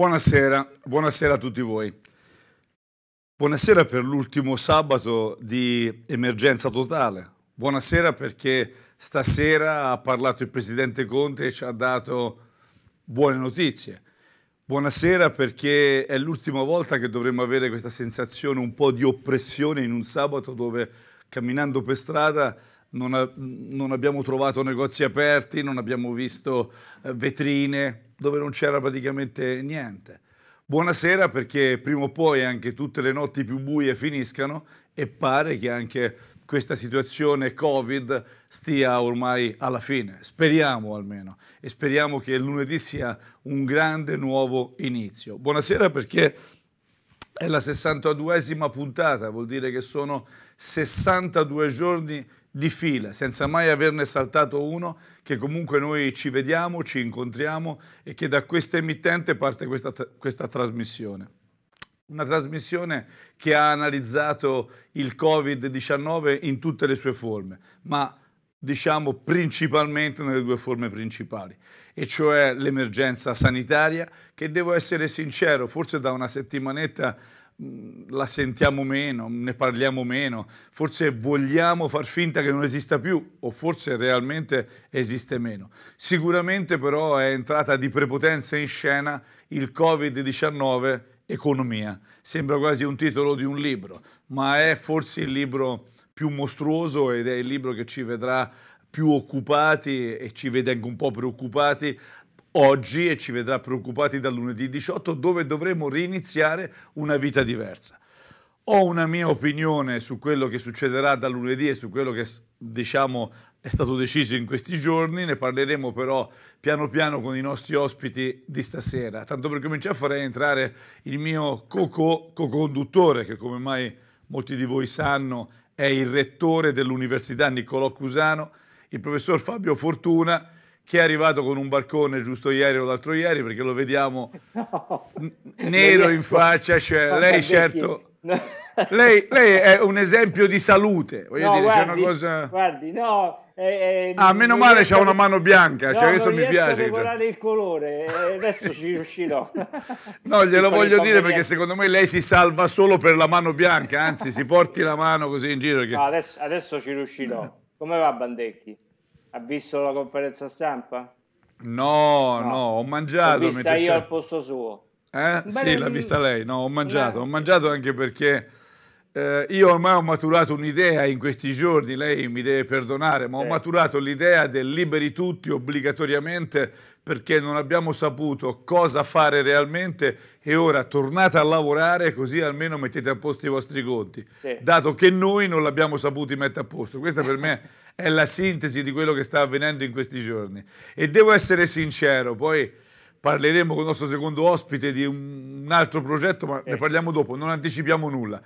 Buonasera, buonasera a tutti voi. Buonasera per l'ultimo sabato di emergenza totale. Buonasera perché stasera ha parlato il presidente Conte e ci ha dato buone notizie. Buonasera perché è l'ultima volta che dovremmo avere questa sensazione un po' di oppressione in un sabato dove camminando per strada non, a, non abbiamo trovato negozi aperti, non abbiamo visto eh, vetrine dove non c'era praticamente niente. Buonasera perché prima o poi anche tutte le notti più buie finiscano e pare che anche questa situazione Covid stia ormai alla fine. Speriamo almeno e speriamo che lunedì sia un grande nuovo inizio. Buonasera perché è la 62esima puntata, vuol dire che sono 62 giorni di fila, senza mai averne saltato uno, che comunque noi ci vediamo, ci incontriamo e che da questa emittente parte questa, questa trasmissione. Una trasmissione che ha analizzato il Covid-19 in tutte le sue forme, ma diciamo principalmente nelle due forme principali, e cioè l'emergenza sanitaria, che devo essere sincero, forse da una settimanetta Mm, la sentiamo meno, ne parliamo meno, forse vogliamo far finta che non esista più o forse realmente esiste meno. Sicuramente però è entrata di prepotenza in scena il Covid-19 Economia. Sembra quasi un titolo di un libro, ma è forse il libro più mostruoso ed è il libro che ci vedrà più occupati e ci vede anche un po' preoccupati oggi e ci vedrà preoccupati dal lunedì 18 dove dovremo riniziare una vita diversa. Ho una mia opinione su quello che succederà da lunedì e su quello che diciamo è stato deciso in questi giorni, ne parleremo però piano piano con i nostri ospiti di stasera. Tanto per cominciare farei entrare il mio co-conduttore, che come mai molti di voi sanno è il rettore dell'Università Niccolò Cusano, il professor Fabio Fortuna, che è arrivato con un barcone giusto ieri o l'altro ieri, perché lo vediamo no, nero in faccia, cioè, lei certo... Lei, lei, è un esempio di salute, voglio no, dire, guardi, c'è una cosa... Guardi, no... Eh, eh, ah, meno male c'è una mano bianca, no, cioè, questo mi piace. Non regolare il colore, eh, adesso ci riuscirò. no, glielo voglio dire perché secondo me lei si salva solo per la mano bianca, anzi si porti la mano così in giro. Che... No, adesso, adesso ci riuscirò. Eh. Come va Bandecchi? Ha visto la conferenza stampa? No, no, no ho mangiato. L'ho vista io c'è. al posto suo. Eh? Beh, sì, l'ha vista lei. No, ho mangiato. Beh. Ho mangiato anche perché eh, io ormai ho maturato un'idea in questi giorni, lei mi deve perdonare, ma ho eh. maturato l'idea del liberi tutti obbligatoriamente perché non abbiamo saputo cosa fare realmente e ora tornate a lavorare così almeno mettete a posto i vostri conti, sì. dato che noi non l'abbiamo saputi mettere a posto. Questa per me è la sintesi di quello che sta avvenendo in questi giorni. E devo essere sincero, poi parleremo con il nostro secondo ospite di un altro progetto, ma eh. ne parliamo dopo, non anticipiamo nulla.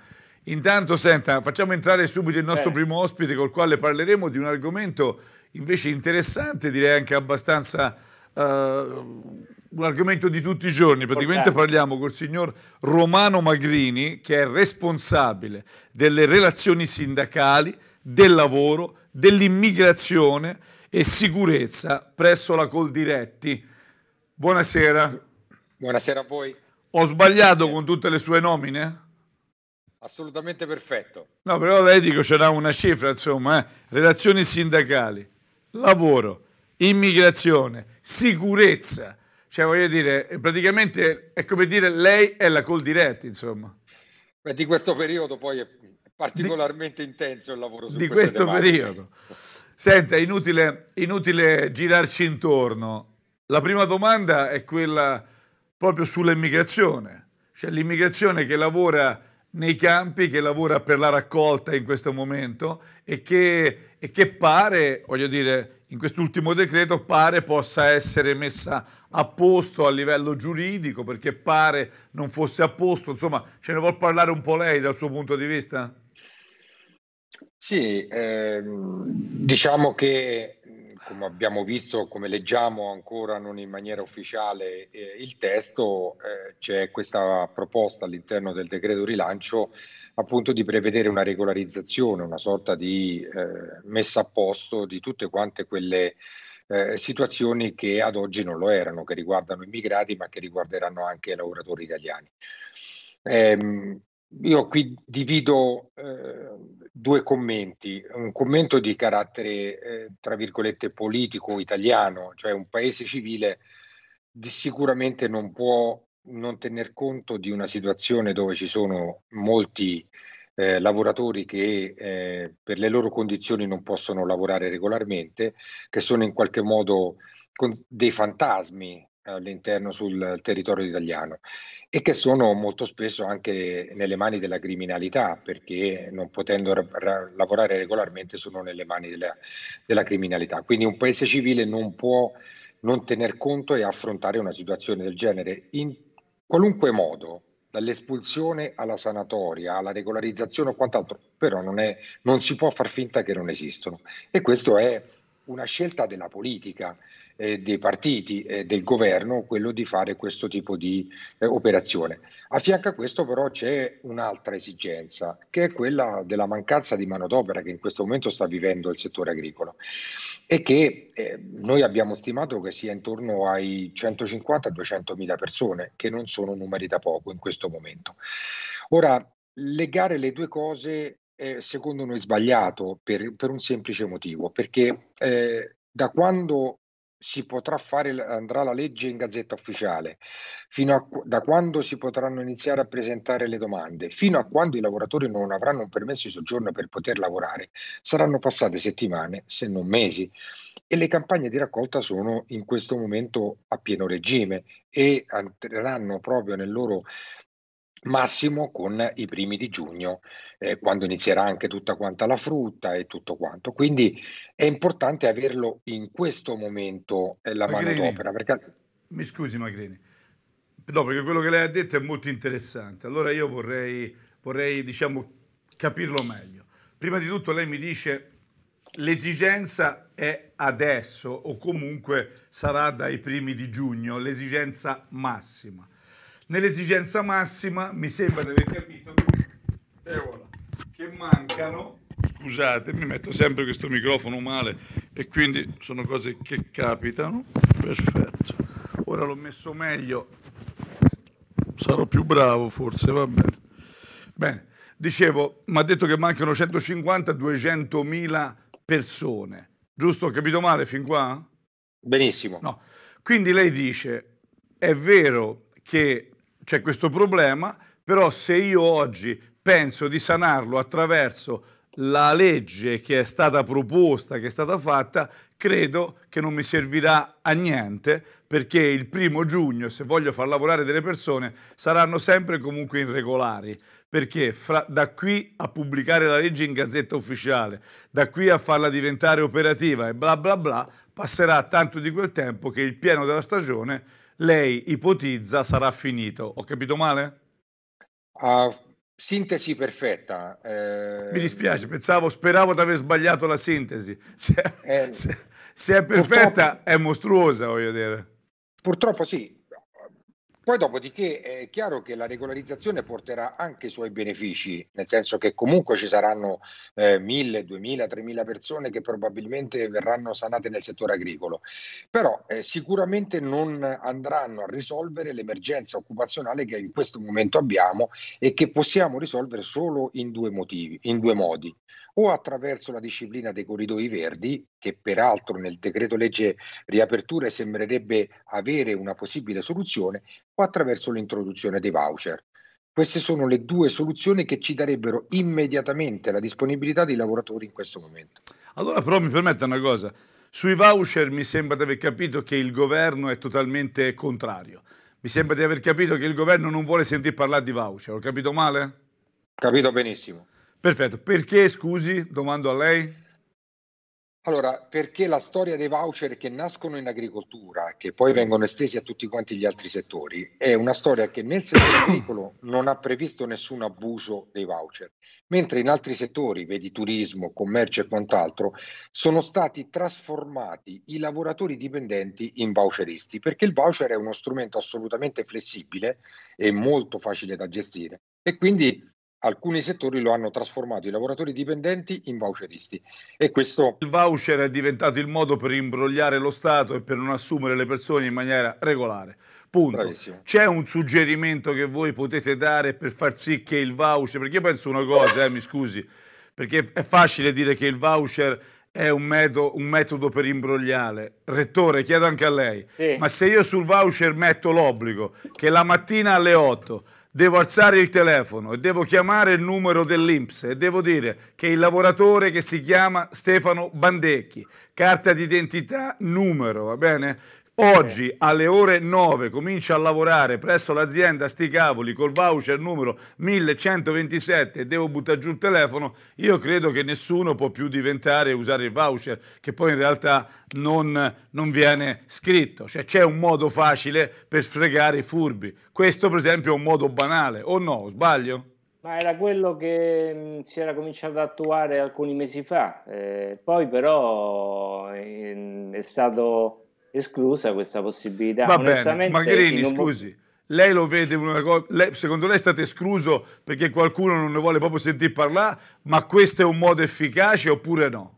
Intanto, senta, facciamo entrare subito il nostro Bene. primo ospite col quale parleremo di un argomento invece interessante, direi anche abbastanza... Uh, un argomento di tutti i giorni, praticamente Portare. parliamo col signor Romano Magrini che è responsabile delle relazioni sindacali, del lavoro, dell'immigrazione e sicurezza presso la Coldiretti. Buonasera. Buonasera a voi. Ho sbagliato con tutte le sue nomine? assolutamente perfetto. No, però lei dico c'era una cifra, insomma, eh? relazioni sindacali, lavoro, immigrazione, sicurezza. Cioè, voglio dire, eh, praticamente è come dire lei è la col diretti, insomma. Beh, di questo periodo poi è particolarmente di, intenso il lavoro su di questo tematiche. periodo. Senta, è inutile, inutile girarci intorno. La prima domanda è quella proprio sull'immigrazione, cioè l'immigrazione che lavora nei campi, che lavora per la raccolta in questo momento e che, e che pare, voglio dire, in quest'ultimo decreto pare possa essere messa a posto a livello giuridico, perché pare non fosse a posto. Insomma, ce ne vuol parlare un po' lei dal suo punto di vista? Sì, eh, diciamo che come abbiamo visto, come leggiamo ancora non in maniera ufficiale eh, il testo, eh, c'è questa proposta all'interno del decreto rilancio appunto di prevedere una regolarizzazione, una sorta di eh, messa a posto di tutte quante quelle eh, situazioni che ad oggi non lo erano, che riguardano immigrati ma che riguarderanno anche i lavoratori italiani. Eh, io qui divido eh, due commenti, un commento di carattere, eh, tra virgolette, politico italiano, cioè un paese civile di sicuramente non può non tener conto di una situazione dove ci sono molti eh, lavoratori che eh, per le loro condizioni non possono lavorare regolarmente, che sono in qualche modo con dei fantasmi all'interno sul territorio italiano e che sono molto spesso anche nelle mani della criminalità perché non potendo ra- ra- lavorare regolarmente sono nelle mani della, della criminalità. Quindi un paese civile non può non tener conto e affrontare una situazione del genere in qualunque modo, dall'espulsione alla sanatoria, alla regolarizzazione o quant'altro, però non, è, non si può far finta che non esistano. E questa è una scelta della politica eh, dei partiti e eh, del governo quello di fare questo tipo di eh, operazione. A fianco a questo però c'è un'altra esigenza, che è quella della mancanza di manodopera che in questo momento sta vivendo il settore agricolo e che eh, noi abbiamo stimato che sia intorno ai 150-200 mila persone, che non sono numeri da poco in questo momento. Ora, legare le due cose eh, secondo noi sbagliato per, per, un semplice motivo, perché eh, da quando si potrà fare, andrà la legge in gazzetta ufficiale, fino a, da quando si potranno iniziare a presentare le domande, fino a quando i lavoratori non avranno un permesso di soggiorno per poter lavorare, saranno passate settimane, se non mesi. E le campagne di raccolta sono in questo momento a pieno regime e entreranno proprio nel loro massimo con i primi di giugno, eh, quando inizierà anche tutta quanta la frutta e tutto quanto. Quindi è importante averlo in questo momento eh, la mano d'opera. Perché... Mi scusi Magrini, no, perché quello che lei ha detto è molto interessante. Allora io vorrei, vorrei diciamo, capirlo meglio. Prima di tutto lei mi dice l'esigenza è adesso o comunque sarà dai primi di giugno, l'esigenza massima nell'esigenza massima mi sembra di aver capito che, eh, voilà, che mancano scusate mi metto sempre questo microfono male e quindi sono cose che capitano perfetto ora l'ho messo meglio sarò più bravo forse va bene bene dicevo mi ha detto che mancano 150 200 mila persone giusto ho capito male fin qua benissimo no. quindi lei dice è vero che c'è questo problema, però se io oggi penso di sanarlo attraverso la legge che è stata proposta, che è stata fatta, credo che non mi servirà a niente perché il primo giugno, se voglio far lavorare delle persone, saranno sempre comunque irregolari perché fra, da qui a pubblicare la legge in gazzetta ufficiale, da qui a farla diventare operativa e bla bla bla, passerà tanto di quel tempo che il pieno della stagione lei ipotizza sarà finito. Ho capito male? Uh, sintesi perfetta. Eh... Mi dispiace, pensavo, speravo di aver sbagliato la sintesi. Se, eh, se, se è perfetta è mostruosa, voglio dire. Purtroppo sì, poi dopodiché è chiaro che la regolarizzazione porterà anche i suoi benefici, nel senso che comunque ci saranno eh, 1000, 2000, 3000 persone che probabilmente verranno sanate nel settore agricolo, però eh, sicuramente non andranno a risolvere l'emergenza occupazionale che in questo momento abbiamo e che possiamo risolvere solo in due, motivi, in due modi o attraverso la disciplina dei corridoi verdi, che peraltro nel decreto legge riaperture sembrerebbe avere una possibile soluzione, o attraverso l'introduzione dei voucher. Queste sono le due soluzioni che ci darebbero immediatamente la disponibilità dei lavoratori in questo momento. Allora però mi permetta una cosa, sui voucher mi sembra di aver capito che il governo è totalmente contrario. Mi sembra di aver capito che il governo non vuole sentire parlare di voucher, ho capito male? Capito benissimo. Perfetto, perché scusi, domando a lei? Allora, perché la storia dei voucher che nascono in agricoltura, che poi vengono estesi a tutti quanti gli altri settori, è una storia che nel settore agricolo non ha previsto nessun abuso dei voucher, mentre in altri settori, vedi turismo, commercio e quant'altro, sono stati trasformati i lavoratori dipendenti in voucheristi, perché il voucher è uno strumento assolutamente flessibile e molto facile da gestire e quindi alcuni settori lo hanno trasformato i lavoratori dipendenti in voucheristi. E questo... Il voucher è diventato il modo per imbrogliare lo Stato e per non assumere le persone in maniera regolare. Punto. C'è un suggerimento che voi potete dare per far sì che il voucher, perché io penso una cosa, eh, mi scusi, perché è facile dire che il voucher è un metodo, un metodo, per imbrogliare. Rettore, chiedo anche a lei, sì. ma se io sul voucher metto l'obbligo che la mattina alle 8 devo alzare il telefono e devo chiamare il numero dell'Inps e devo dire che il lavoratore che si chiama Stefano Bandecchi, carta d'identità, numero, va bene? Oggi alle ore 9 comincia a lavorare presso l'azienda Sti Cavoli col voucher numero 1127 e devo buttare giù il telefono. Io credo che nessuno può più diventare e usare il voucher, che poi in realtà non, non viene scritto. Cioè c'è un modo facile per fregare i furbi. Questo, per esempio, è un modo banale, o no? Sbaglio? Ma era quello che mm, si era cominciato ad attuare alcuni mesi fa, eh, poi però eh, è stato esclusa questa possibilità. Va bene, Magrini, un... scusi. Lei lo vede una cosa, secondo lei è stato escluso perché qualcuno non ne vuole proprio sentire parlare, ma questo è un modo efficace oppure no?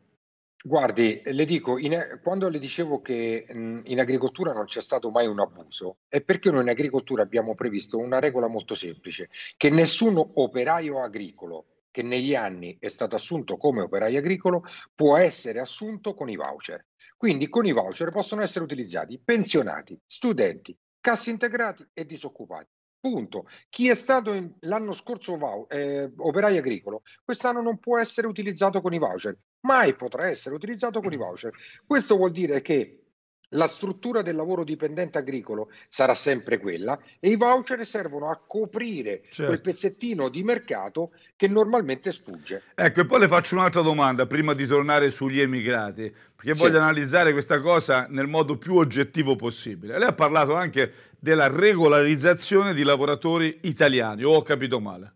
Guardi, le dico, in, quando le dicevo che mm, in agricoltura non c'è stato mai un abuso, è perché noi in agricoltura abbiamo previsto una regola molto semplice, che nessun operaio agricolo che negli anni è stato assunto come operaio agricolo può essere assunto con i voucher. Quindi con i voucher possono essere utilizzati pensionati, studenti, cassi integrati e disoccupati. Punto. Chi è stato in, l'anno scorso vau, eh, operaio agricolo, quest'anno non può essere utilizzato con i voucher, mai potrà essere utilizzato con i voucher. Questo vuol dire che la struttura del lavoro dipendente agricolo sarà sempre quella e i voucher servono a coprire certo. quel pezzettino di mercato che normalmente sfugge. Ecco, e poi le faccio un'altra domanda prima di tornare sugli emigrati, perché sì. voglio analizzare questa cosa nel modo più oggettivo possibile. Lei ha parlato anche della regolarizzazione di lavoratori italiani, o ho capito male?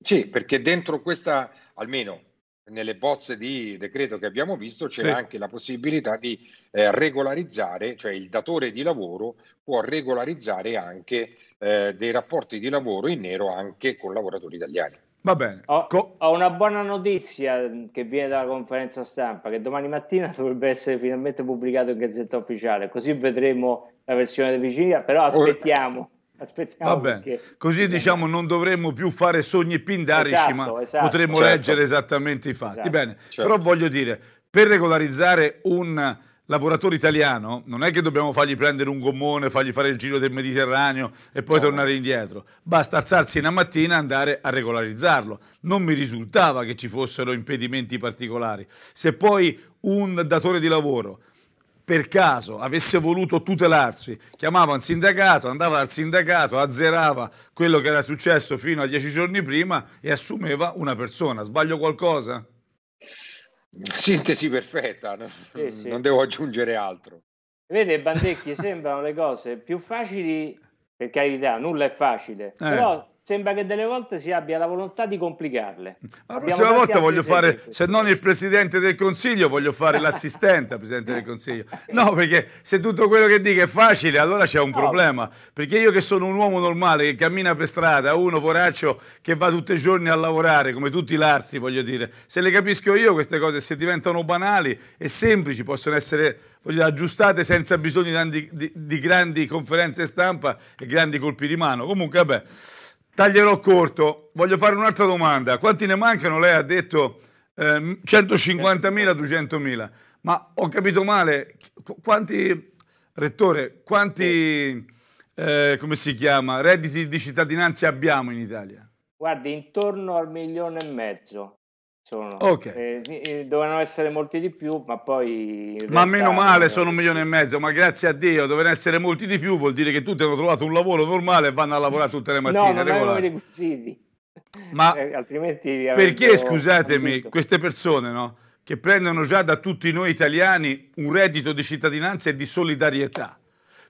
Sì, perché dentro questa, almeno nelle bozze di decreto che abbiamo visto c'è sì. anche la possibilità di eh, regolarizzare, cioè il datore di lavoro può regolarizzare anche eh, dei rapporti di lavoro in nero anche con lavoratori italiani. Va bene. Ho, Co- ho, una buona notizia mm, che viene dalla conferenza stampa, che domani mattina dovrebbe essere finalmente pubblicato in Gazzetta Ufficiale, così vedremo la versione di vicina, però aspettiamo. Aspettiamo Vabbè, perché... così diciamo non dovremmo più fare sogni pindarici, esatto, ma esatto, potremmo certo. leggere esattamente i fatti. Esatto, Bene, certo. però voglio dire, per regolarizzare un lavoratore italiano non è che dobbiamo fargli prendere un gommone, fargli fare il giro del Mediterraneo e poi no. Certo. tornare indietro. Basta alzarsi una mattina e andare a regolarizzarlo. Non mi risultava che ci fossero impedimenti particolari. Se poi un datore di lavoro per caso avesse voluto tutelarsi, chiamava un sindacato, andava al sindacato, azzerava quello che era successo fino a dieci giorni prima e assumeva una persona. Sbaglio qualcosa? Sintesi perfetta, sì, sì. non devo aggiungere altro. Vede Bandecchi, sembrano le cose più facili, per carità, nulla è facile, eh. però sembra che delle volte si abbia la volontà di complicarle. Ma la prossima volta voglio fare, se non il Presidente del Consiglio, voglio fare l'assistente al Presidente del Consiglio. No, perché se tutto quello che dico è facile, allora c'è un no. problema. Perché io che sono un uomo normale, che cammina per strada, uno poraccio che va tutti i giorni a lavorare, come tutti l'arti, voglio dire, se le capisco io queste cose, se diventano banali e semplici, possono essere dire, aggiustate senza bisogno di, di, di grandi conferenze stampa e grandi colpi di mano. Comunque, vabbè. Taglierò corto, voglio fare un'altra domanda. Quanti ne mancano? Lei ha detto eh, 150.000, 200.000, ma ho capito male. Quanti, rettore, quanti, eh, come si chiama, redditi di cittadinanza abbiamo in Italia? Guardi, intorno al milione e mezzo sono. Okay. Eh, eh, dovevano essere molti di più, ma poi... Ma meno male, sono un milione e mezzo, ma grazie a Dio, dovevano essere molti di più, vuol dire che tutti hanno trovato un lavoro normale e vanno a lavorare tutte le mattine. No, regolari. Ma eh, altrimenti... Perché, scusatemi, queste persone, no, Che prendono già da tutti noi italiani un reddito di cittadinanza e di solidarietà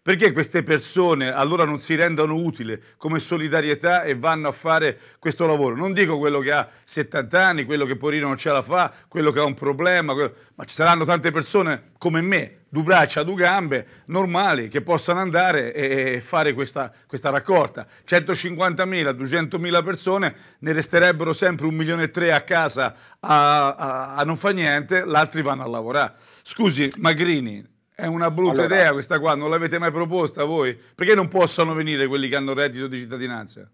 perché queste persone allora non si rendono utili come solidarietà e vanno a fare questo lavoro? Non dico quello che ha 70 anni, quello che Porino non ce la fa, quello che ha un problema, quello... ma ci saranno tante persone come me, due braccia, due gambe, normali, che possano andare e fare questa, questa raccolta. 150.000, 200.000 persone, ne resterebbero sempre un milione e tre a casa a, a, a non fare niente, l'altri vanno a lavorare. Scusi, Magrini, è una brutta allora, idea questa qua, non l'avete mai proposta voi? Perché non possono venire quelli che hanno reddito di cittadinanza?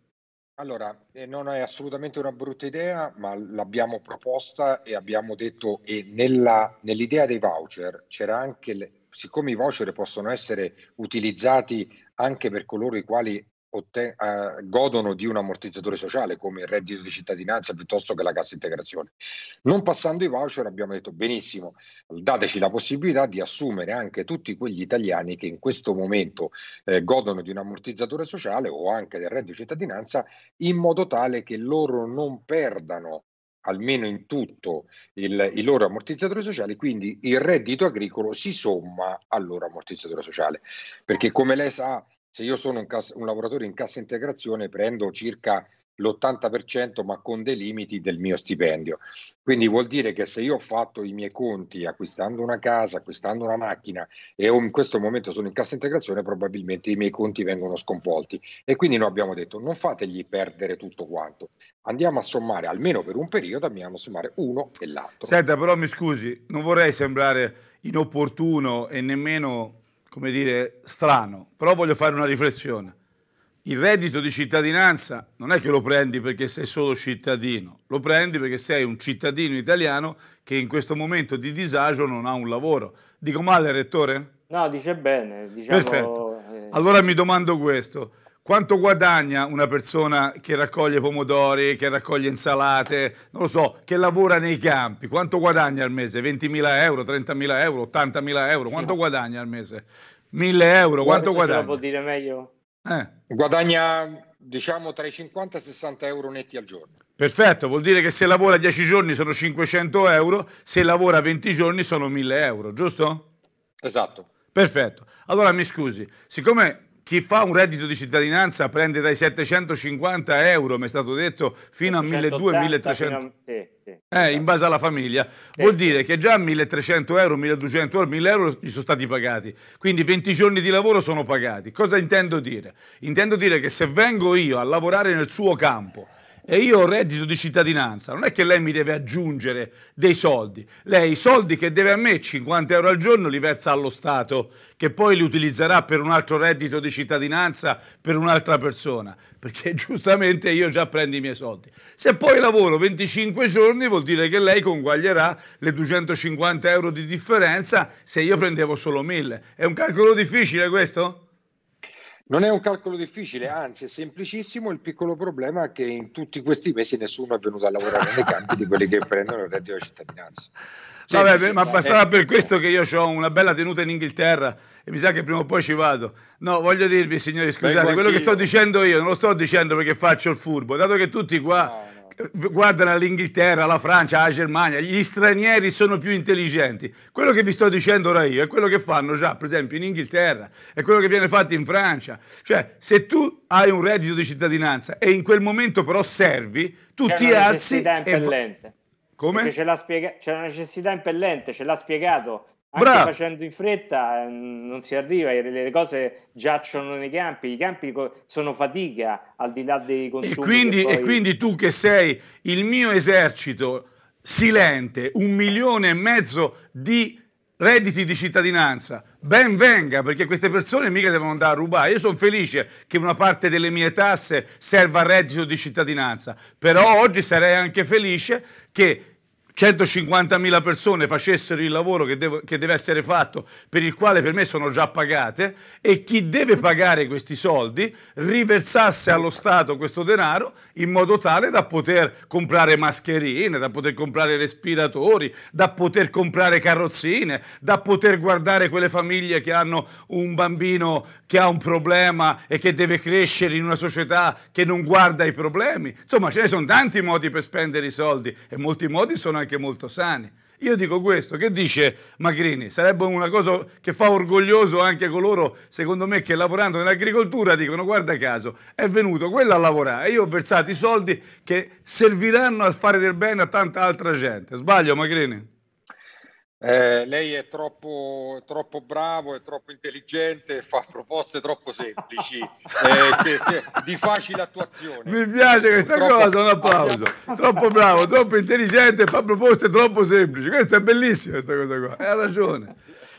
Allora, eh, non è assolutamente una brutta idea, ma l'abbiamo proposta e abbiamo detto, e nella, nell'idea dei voucher c'era anche, le, siccome i voucher possono essere utilizzati anche per coloro i quali otten- eh, godono di un ammortizzatore sociale come il reddito di cittadinanza piuttosto che la cassa integrazione. Non passando i voucher abbiamo detto benissimo, dateci la possibilità di assumere anche tutti quegli italiani che in questo momento eh, godono di un ammortizzatore sociale o anche del reddito di cittadinanza in modo tale che loro non perdano almeno in tutto il, i loro ammortizzatori sociali, quindi il reddito agricolo si somma al loro ammortizzatore sociale, perché come lei sa se io sono un, cassa, un lavoratore in cassa integrazione prendo circa l'80% ma con dei limiti del mio stipendio. Quindi vuol dire che se io ho fatto i miei conti acquistando una casa, acquistando una macchina e in questo momento sono in cassa integrazione, probabilmente i miei conti vengono sconvolti. E quindi noi abbiamo detto non fategli perdere tutto quanto, andiamo a sommare almeno per un periodo, andiamo a sommare uno e l'altro. Senta, però mi scusi, non vorrei sembrare inopportuno e nemmeno come dire, strano, però voglio fare una riflessione. Il reddito di cittadinanza non è che lo prendi perché sei solo cittadino, lo prendi perché sei un cittadino italiano che in questo momento di disagio non ha un lavoro. Dico male, rettore? No, dice bene. Diciamo... Perfetto. Eh. Allora mi domando questo quanto guadagna una persona che raccoglie pomodori, che raccoglie insalate, non lo so, che lavora nei campi, quanto guadagna al mese? 20.000 euro, 30.000 euro, 80.000 euro, quanto no. guadagna al mese? 1.000 euro, Guarda quanto guadagna? Lo dire meglio. Eh. Guadagna diciamo tra i 50 e i 60 euro netti al giorno. Perfetto, vuol dire che se lavora 10 giorni sono 500 euro, se lavora 20 giorni sono 1000 euro, giusto? Esatto. Perfetto. Allora mi scusi, siccome chi fa un reddito di cittadinanza prende dai 750 euro, mi è stato detto, fino a 1200-1300. Sì, sì, eh, in base alla famiglia. Vuol dire che già 1300 euro, 1200 euro, 1000 euro gli sono stati pagati. Quindi 20 giorni di lavoro sono pagati. Cosa intendo dire? Intendo dire che se vengo io a lavorare nel suo campo e io ho reddito di cittadinanza, non è che lei mi deve aggiungere dei soldi, lei i soldi che deve a me, 50 euro al giorno, li versa allo Stato, che poi li utilizzerà per un altro reddito di cittadinanza, per un'altra persona, perché giustamente io già prendo i miei soldi. Se poi lavoro 25 giorni vuol dire che lei conguaglierà le 250 euro di differenza se io prendevo solo 1000. È un calcolo difficile questo? Non è un calcolo difficile, anzi è semplicissimo. Il piccolo problema è che in tutti questi mesi nessuno è venuto a lavorare nei campi di quelli che prendono il reddito di cittadinanza. Vabbè, dice, ma sarà per questo che io ho una bella tenuta in Inghilterra e mi sa che prima o poi ci vado. No, voglio dirvi, signori, scusate, Beh, quello che sto dicendo io non lo sto dicendo perché faccio il furbo, dato che tutti qua... No guardano l'Inghilterra, la Francia, la Germania, gli stranieri sono più intelligenti. Quello che vi sto dicendo ora io è quello che fanno già, per esempio, in Inghilterra, è quello che viene fatto in Francia. Cioè, se tu hai un reddito di cittadinanza e in quel momento però servi, tu C'è ti alzi... E... Come? Perché ce spiega- c'è una necessità impellente, ce l'ha spiegato. Anche Bravo. facendo in fretta ehm, non si arriva, le cose giacciono nei campi, i campi sono fatica al di là dei consumi. E quindi, poi... e quindi tu che sei il mio esercito silente, un milione e mezzo di redditi di cittadinanza, ben venga perché queste persone mica devono andare a rubare. Io sono felice che una parte delle mie tasse serva al reddito di cittadinanza, però oggi sarei anche felice che 150.000 persone facessero il lavoro che, devo, che, deve essere fatto, per il quale per me sono già pagate, e chi deve pagare questi soldi riversasse allo Stato questo denaro in modo tale da poter comprare mascherine, da poter comprare respiratori, da poter comprare carrozzine, da poter guardare quelle famiglie che hanno un bambino che ha un problema e che deve crescere in una società che non guarda i problemi. Insomma, ce ne sono tanti modi per spendere i soldi e molti modi sono anche molto sani. Io dico questo, che dice Magrini? Sarebbe una cosa che fa orgoglioso anche coloro, secondo me, che lavorando nell'agricoltura dicono guarda caso, è venuto quello a lavorare e io ho versato i soldi che serviranno a fare del bene a tanta altra gente. Sbaglio Magrini? Eh, lei è troppo, troppo, bravo, è troppo intelligente, fa proposte troppo semplici, eh, che, se, di facile attuazione. Mi piace questa troppo... cosa, un applauso. troppo bravo, troppo intelligente, fa proposte troppo semplici. Questa è bellissima questa cosa qua, hai ragione.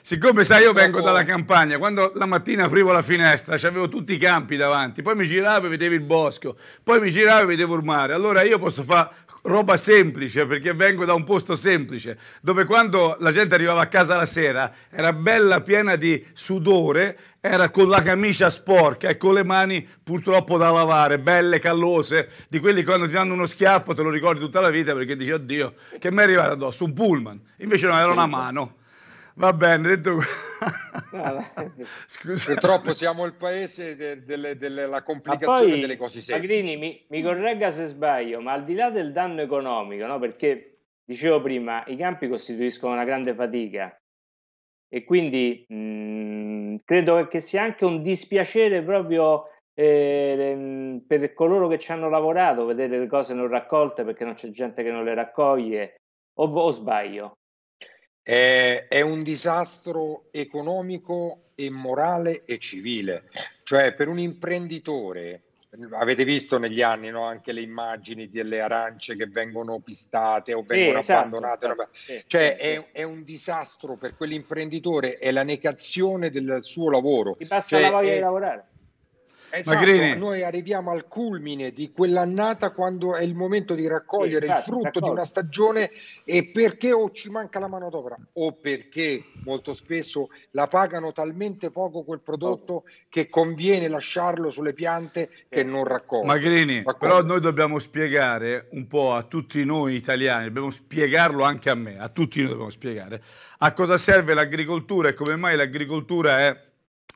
Siccome sai io vengo dalla campagna, quando la mattina aprivo la finestra avevo tutti i campi davanti, poi mi giravo e vedevo il bosco, poi mi giravo e vedevo il mare, allora io posso fare roba semplice, perché vengo da un posto semplice, dove quando la gente arrivava a casa la sera era bella piena di sudore, era con la camicia sporca e con le mani purtroppo da lavare, belle, callose, di quelli quando ti danno uno schiaffo te lo ricordi tutta la vita perché dici oddio che mi è arrivato addosso, un pullman, invece no, era una mano. Va bene, detto ah, Scusa. Purtroppo siamo il paese della de, de, de, complicazione poi, delle cose semplici. Magrini, mi, mi, corregga se sbaglio, ma al di là del danno economico, no? perché dicevo prima, i campi costituiscono una grande fatica e quindi mh, mm, credo che sia anche un dispiacere proprio eh, mm, per coloro che ci hanno lavorato, vedere le cose non raccolte perché non c'è gente che non le raccoglie, o, o sbaglio? è, è un disastro economico e morale e civile. Cioè per un imprenditore, avete visto negli anni no, anche le immagini delle arance che vengono pistate o vengono esatto, esatto. sì, abbandonate. Esatto, cioè sì. È, è, un disastro per quell'imprenditore, è la negazione del suo lavoro. Ti passa cioè, la voglia è, di lavorare. Esatto, noi arriviamo al culmine di quell'annata quando è il momento di raccogliere esatto, il frutto d'accordo. di una stagione e perché o ci manca la manodopera o perché molto spesso la pagano talmente poco quel prodotto oh. che conviene lasciarlo sulle piante che eh. non raccoglie. Magrini, D'accordo? però noi dobbiamo spiegare un po' a tutti noi italiani, dobbiamo spiegarlo anche a me, a tutti noi dobbiamo spiegare a cosa serve l'agricoltura e come mai l'agricoltura è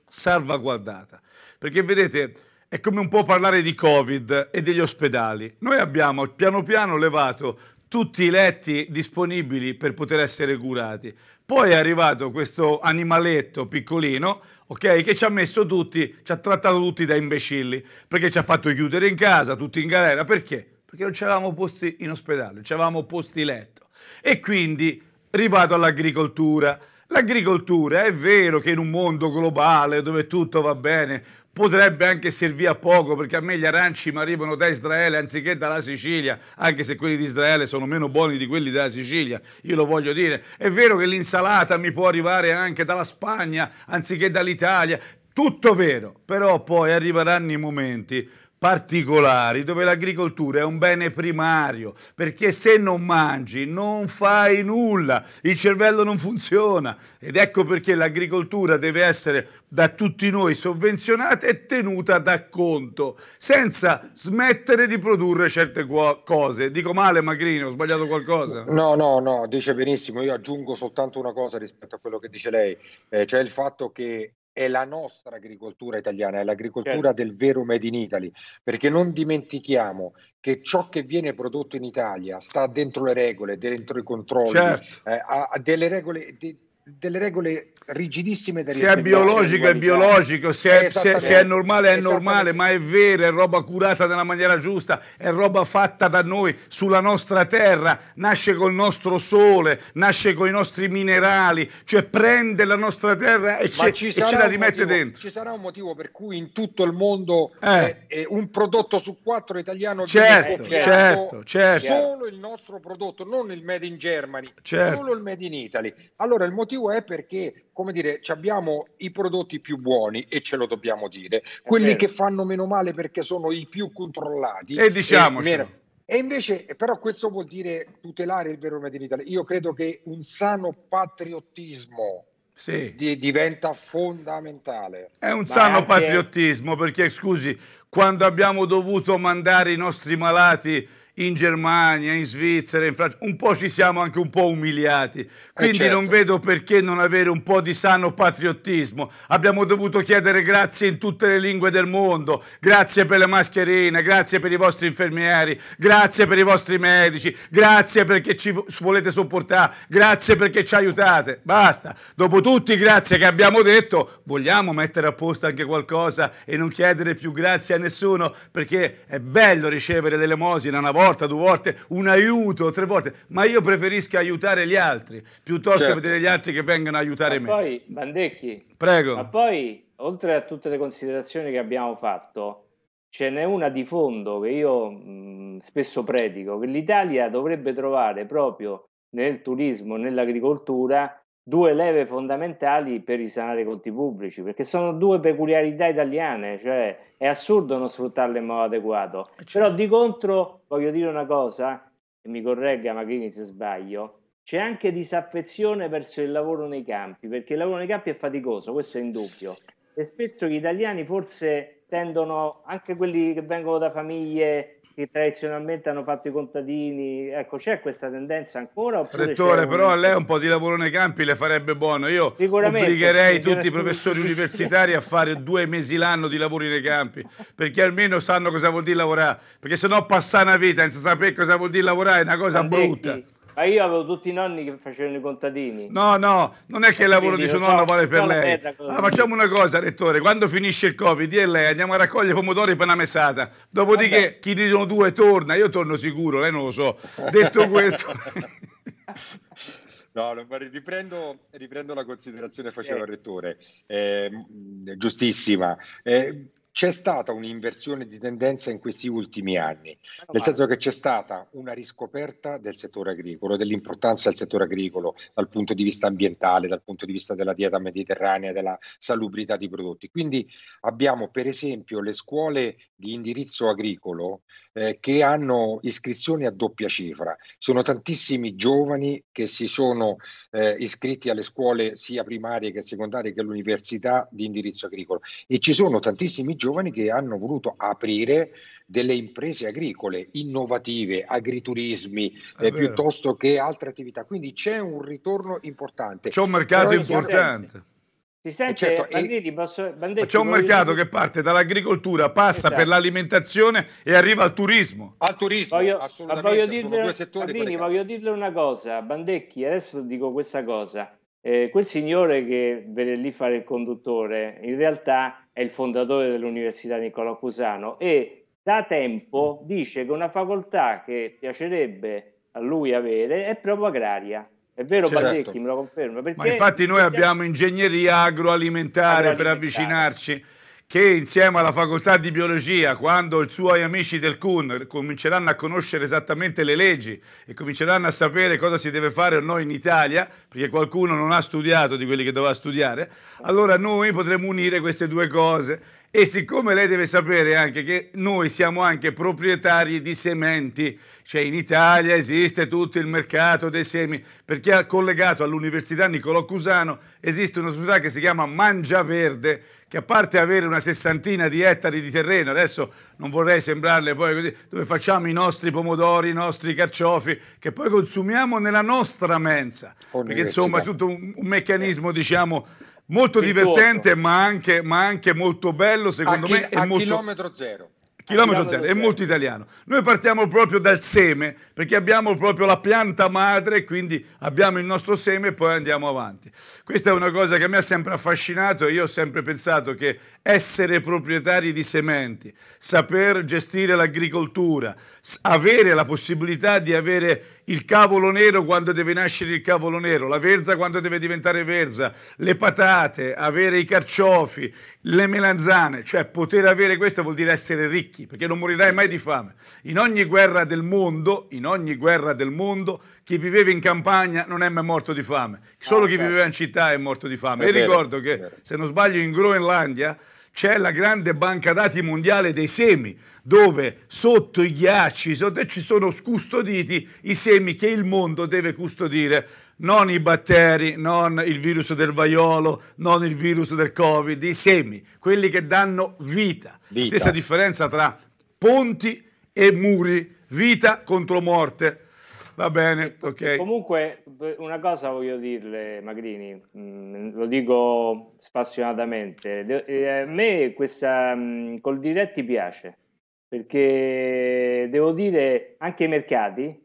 salvaguardata. Perché vedete, è come un po' parlare di Covid e degli ospedali. Noi abbiamo piano piano levato tutti i letti disponibili per poter essere curati. Poi è arrivato questo animaletto piccolino, ok, che ci ha messo tutti, ci ha trattato tutti da imbecilli, perché ci ha fatto chiudere in casa, tutti in galera. Perché? Perché non c'eravamo posti in ospedale, non c'eravamo posti letto. E quindi, arrivato all'agricoltura, L'agricoltura è vero che in un mondo globale dove tutto va bene potrebbe anche servire a poco perché a me gli aranci mi arrivano da Israele anziché dalla Sicilia, anche se quelli di Israele sono meno buoni di quelli della Sicilia, io lo voglio dire. È vero che l'insalata mi può arrivare anche dalla Spagna anziché dall'Italia, tutto vero, però poi arriveranno i momenti particolari dove l'agricoltura è un bene primario perché se non mangi non fai nulla il cervello non funziona ed ecco perché l'agricoltura deve essere da tutti noi sovvenzionata e tenuta da conto senza smettere di produrre certe cose dico male Magrino ho sbagliato qualcosa no no no dice benissimo io aggiungo soltanto una cosa rispetto a quello che dice lei eh, cioè il fatto che è la nostra agricoltura italiana, è l'agricoltura certo. del vero Made in Italy, perché non dimentichiamo che ciò che viene prodotto in Italia sta dentro le regole, dentro i controlli, certo. eh, ha delle regole di, delle regole rigidissime da se è biologico è biologico se è, se, eh, se è normale è normale ma è vero è roba curata nella maniera giusta è roba fatta da noi sulla nostra terra nasce col nostro sole nasce con i nostri minerali cioè prende la nostra terra e, ce, e ce la rimette motivo, dentro ci sarà un motivo per cui in tutto il mondo eh. Eh, un prodotto su quattro italiano certo, certo, certo solo il nostro prodotto non il made in Germany certo. solo il made in Italy allora il motivo è perché, come dire, abbiamo i prodotti più buoni e ce lo dobbiamo dire, quelli che fanno meno male perché sono i più controllati. E diciamoci. E, e invece, però, questo vuol dire tutelare il vero Made in Italy. Io credo che un sano patriottismo sì. di, diventa fondamentale. È un Ma sano anche... patriottismo perché, scusi, quando abbiamo dovuto mandare i nostri malati in Germania, in Svizzera, in Francia, un po' ci siamo anche un po' umiliati. Eh, Quindi eh certo. non vedo perché non avere un po' di sano patriottismo. Abbiamo dovuto chiedere grazie in tutte le lingue del mondo, grazie per le mascherine, grazie per i vostri infermieri, grazie per i vostri medici, grazie perché ci volete sopportare, grazie perché ci aiutate. Basta. Dopo tutti i grazie che abbiamo detto, vogliamo mettere a posto anche qualcosa e non chiedere più grazie a nessuno perché è bello ricevere l'elemosina una volta volta, due volte, un aiuto, tre volte, ma io preferisco aiutare gli altri piuttosto certo. che vedere gli altri che vengano a aiutare ma me. Poi, Bandecchi, prego. Ma poi, oltre a tutte le considerazioni che abbiamo fatto, ce n'è una di fondo che io mh, spesso predico, che l'Italia dovrebbe trovare proprio nel turismo, nell'agricoltura, due leve fondamentali per risanare i conti pubblici, perché sono due peculiarità italiane, cioè è assurdo non sfruttarle in modo adeguato. Eh, certo. Però di contro voglio dire una cosa, e mi corregga Magrini se sbaglio, c'è anche disaffezione verso il lavoro nei campi, perché il lavoro nei campi è faticoso, questo è indubbio, e spesso gli italiani forse tendono, anche quelli che vengono da famiglie che tradizionalmente hanno fatto i contadini. Ecco, c'è questa tendenza ancora? Rettore, un... però a lei un po' di lavoro nei campi le farebbe buono. Io obbligherei tutti i professori universitari a fare due mesi l'anno di lavori nei campi, perché almeno sanno cosa vuol dire lavorare, perché se no passare una vita senza sapere cosa vuol dire lavorare è una cosa Andecchi. brutta. Ma io avevo tutti i nonni che facevano i contadini. No, no, non è che il lavoro di suo nonno vale per lei. Ah, facciamo una cosa, rettore, quando finisce il Covid, io e lei andiamo a raccogliere pomodori per una messata. Dopodiché Vabbè. chi dicono due torna, io torno sicuro, lei non lo so. Detto questo... No, riprendo, riprendo, la considerazione che faceva il eh. rettore, eh, giustissima. Eh, c'è stata un'inversione di tendenza in questi ultimi anni, nel senso che c'è stata una riscoperta del settore agricolo, dell'importanza del settore agricolo dal punto di vista ambientale, dal punto di vista della dieta mediterranea, della salubrità dei prodotti. Quindi abbiamo per esempio le scuole di indirizzo agricolo eh, che hanno iscrizioni a doppia cifra. Sono tantissimi giovani che si sono eh, iscritti alle scuole sia primarie che secondarie che all'università di indirizzo agricolo e ci sono tantissimi giovani giovani che hanno voluto aprire delle imprese agricole innovative, agriturismi, eh, piuttosto che altre attività. Quindi c'è un ritorno importante. C'è un mercato Però importante. Si sente, eh certo, Bandini, posso, Bandetti, c'è un mercato dire... che parte dall'agricoltura, passa esatto. per l'alimentazione e arriva al turismo. Al turismo, voglio, assolutamente. Voglio dirle, Bandini, voglio dirle una cosa, Bandecchi, adesso dico questa cosa. Eh, quel signore che vede lì fare il conduttore in realtà è il fondatore dell'Università Nicola Cusano e da tempo dice che una facoltà che piacerebbe a lui avere è proprio agraria. È vero, certo. Basecchi me lo conferma. Ma infatti noi abbiamo ingegneria agroalimentare, agroalimentare. per avvicinarci che insieme alla facoltà di biologia, quando i suoi amici del CUN cominceranno a conoscere esattamente le leggi e cominceranno a sapere cosa si deve fare o no in Italia, perché qualcuno non ha studiato di quelli che doveva studiare, allora noi potremo unire queste due cose e siccome lei deve sapere anche che noi siamo anche proprietari di sementi, cioè in Italia esiste tutto il mercato dei semi, perché ha collegato all'Università Nicolò Cusano esiste una società che si chiama Mangia Verde, che a parte avere una sessantina di ettari di terreno, adesso non vorrei sembrarle poi così, dove facciamo i nostri pomodori, i nostri carciofi, che poi consumiamo nella nostra mensa, perché insomma è tutto un, un meccanismo diciamo molto divertente, ma anche, ma anche, molto bello, secondo chi, me. È a molto... chilometro zero. Chilometro zero, è molto italiano. Noi partiamo proprio dal seme, perché abbiamo proprio la pianta madre, quindi abbiamo il nostro seme e poi andiamo avanti. Questa è una cosa che mi ha sempre affascinato e io ho sempre pensato che essere proprietari di sementi, saper gestire l'agricoltura, avere la possibilità di avere il cavolo nero quando deve nascere il cavolo nero, la verza quando deve diventare verza, le patate, avere i carciofi, le melanzane, cioè poter avere questo vuol dire essere ricchi, perché non morirai mai di fame. In ogni guerra del mondo, in ogni guerra del mondo, chi viveva in campagna non è mai morto di fame, solo ah, chi certo. viveva in città è morto di fame. e ricordo che, se non sbaglio, in Groenlandia c'è la grande banca dati mondiale dei semi, dove sotto i ghiacci sotto, ci sono custoditi i semi che il mondo deve custodire, non i batteri, non il virus del vaiolo, non il virus del covid, i semi, quelli che danno vita. vita. Stessa differenza tra ponti e muri, vita contro morte Va bene, ok. Comunque, una cosa voglio dirle, Magrini, mm, lo dico spassionatamente. Eh, a me questa mh, mm, col diretti piace perché devo dire anche i mercati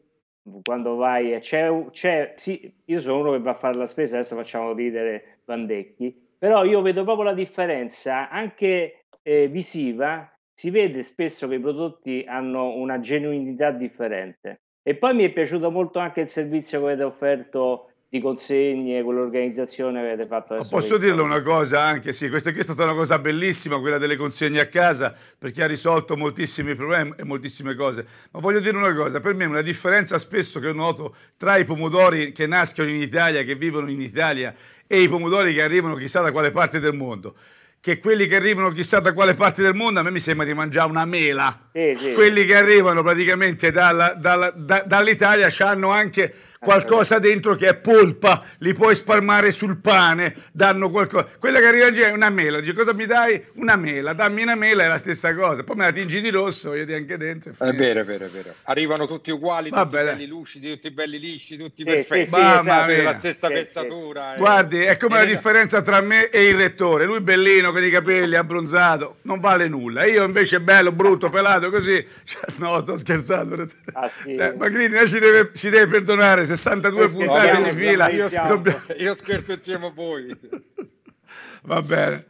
quando vai eh, c'è, c'è sì, io sono uno che va a fare la spesa adesso facciamo ridere Vandecchi però io vedo proprio la differenza anche eh, visiva si vede spesso che i prodotti hanno una genuinità differente e poi mi è piaciuto molto anche il servizio che avete offerto di consegne, quell'organizzazione che avete fatto adesso. Posso dirle una cosa anche, sì, questa qui è stata una cosa bellissima, quella delle consegne a casa, perché ha risolto moltissimi problemi e moltissime cose. Ma voglio dire una cosa, per me una differenza spesso che noto tra i pomodori che nascono in Italia, che vivono in Italia, e i pomodori che arrivano chissà da quale parte del mondo che quelli che arrivano chissà da quale parte del mondo, a me mi sembra di mangiare una mela. Sì, sì. Quelli che arrivano praticamente dalla, dalla, da, dall'Italia hanno anche eh, qualcosa dentro che è polpa, li puoi spalmare sul pane, danno qualcosa. Quella che arriva in giro è una mela, dice cosa mi dai? Una mela, dammi una mela, è la stessa cosa, poi me la tingi di rosso, io di anche dentro. È, vero, è vero, è vero. Arrivano tutti uguali, Vabbè, tutti belli lucidi, tutti belli lisci, tutti sì, perfetti, sì, sì, esatto, la stessa sì, pezzatura. Sì. Eh. Guardi, è come eh, la differenza tra me e il rettore, lui bellino con i capelli abbronzato, non vale nulla, io invece bello, brutto, pelato così, no sto scherzando, ah, eh, Grini ci deve, ci deve perdonare se 62 esatto. puntate di fila. Io, dobbiamo... io scherzo insieme a voi. Va bene,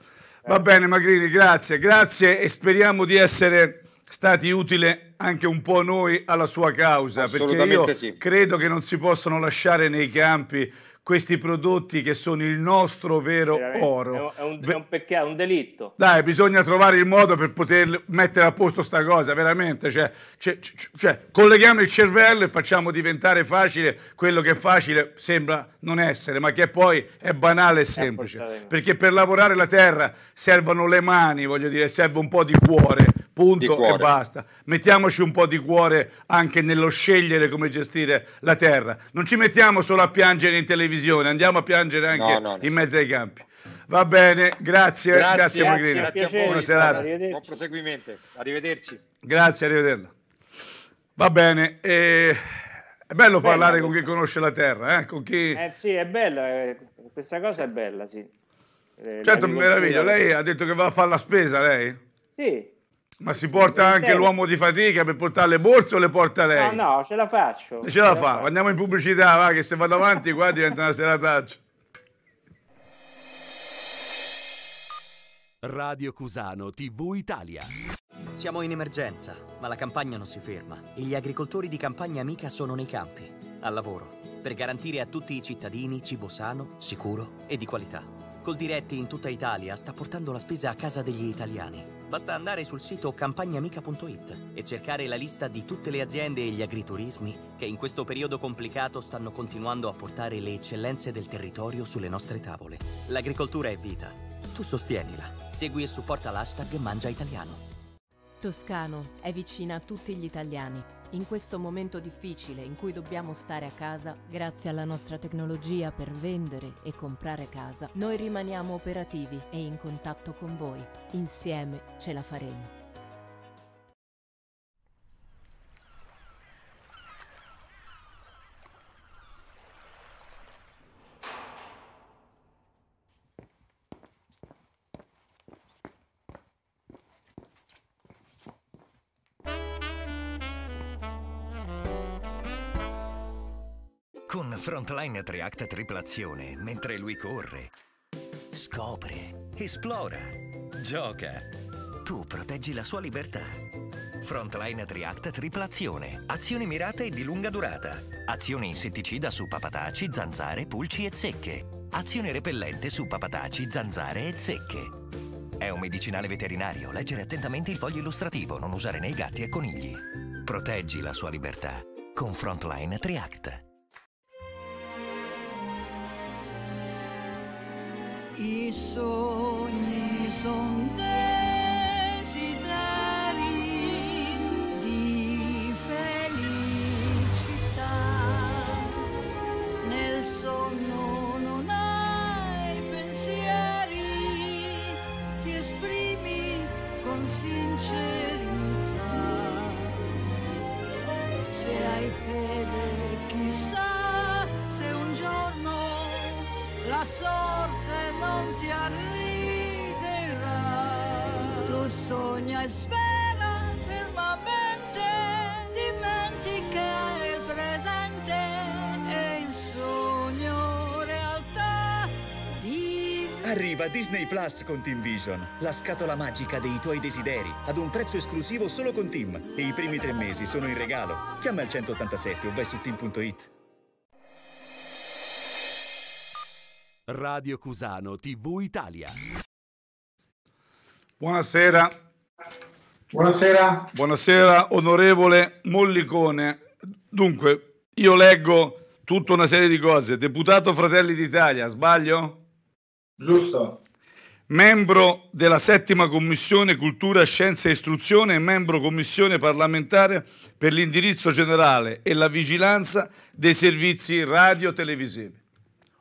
va bene Magrini, grazie, grazie e speriamo di essere stati utili anche un po' noi alla sua causa, perché io sì. credo che non si possano lasciare nei campi questi prodotti che sono il nostro vero oro. È un, è un peccato, è un delitto. Dai, bisogna trovare il modo per poter mettere a posto sta cosa, veramente. Cioè, cioè, cioè, cioè colleghiamo il cervello e facciamo diventare facile quello che è facile sembra non essere, ma che poi è banale e eh, semplice. Perché per lavorare la terra servono le mani, voglio dire, serve un po' di cuore punto e basta. Mettiamoci un po' di cuore anche nello scegliere come gestire la terra. Non ci mettiamo solo a piangere in televisione, andiamo a piangere anche no, no, no. in mezzo ai campi. Va bene, grazie, grazie, grazie Magrini. Grazie a Buona serata. Buon proseguimento. Arrivederci. Grazie, arrivederla. Va bene. Eh... È bello bella parlare questa. con chi conosce la terra, eh? Con chi... eh sì, è bella, eh, questa cosa è bella, sì. Eh, certo, meraviglia. Lei ha detto che va a fare la spesa, lei? Sì, ma si porta anche l'uomo di fatica per portare le borse o le porta lei? No, no, ce la faccio. Ce, ce la, la fa, faccio. andiamo in pubblicità, va, che se vado avanti qua diventa una serataccia. Radio Cusano TV Italia. Siamo in emergenza, ma la campagna non si ferma e gli agricoltori di Campagna Amica sono nei campi, al lavoro, per garantire a tutti i cittadini cibo sano, sicuro e di qualità. Col diretti in tutta Italia sta portando la spesa a casa degli italiani Basta andare sul sito campagnamica.it e cercare la lista di tutte le aziende e gli agriturismi che in questo periodo complicato stanno continuando a portare le eccellenze del territorio sulle nostre tavole. L'agricoltura è vita. Tu sostienila. Segui e supporta l'hashtag Mangia Italiano. Toscano è vicina a tutti gli italiani in questo momento difficile in cui dobbiamo stare a casa, grazie alla nostra tecnologia per vendere e comprare casa, noi rimaniamo operativi e in contatto con voi. Insieme ce la faremo. Con Frontline Triact Triplazione, mentre lui corre, scopre, esplora, gioca. Tu proteggi la sua libertà. Frontline Triact Triplazione. Azioni mirate e di lunga durata. Azione insetticida su papataci, zanzare, pulci e zecche. Azione repellente su papataci, zanzare e zecche. È un medicinale veterinario. Leggere attentamente il foglio illustrativo. Non usare nei gatti e conigli. Proteggi la sua libertà. Con Frontline Triact. i sogni son desideri di felicità nel sonno Arriva Disney Plus con Team Vision, la scatola magica dei tuoi desideri, ad un prezzo esclusivo solo con Team. E i primi tre mesi sono in regalo. Chiama il 187 o vai su team.it. Radio Cusano TV Italia. Buonasera. Buonasera. Buonasera, onorevole Mollicone. Dunque, io leggo tutta una serie di cose. Deputato Fratelli d'Italia, sbaglio? Giusto. Membro della settima commissione Cultura, Scienza e Istruzione e membro commissione parlamentare per l'indirizzo generale e la vigilanza dei servizi radio-televisivi.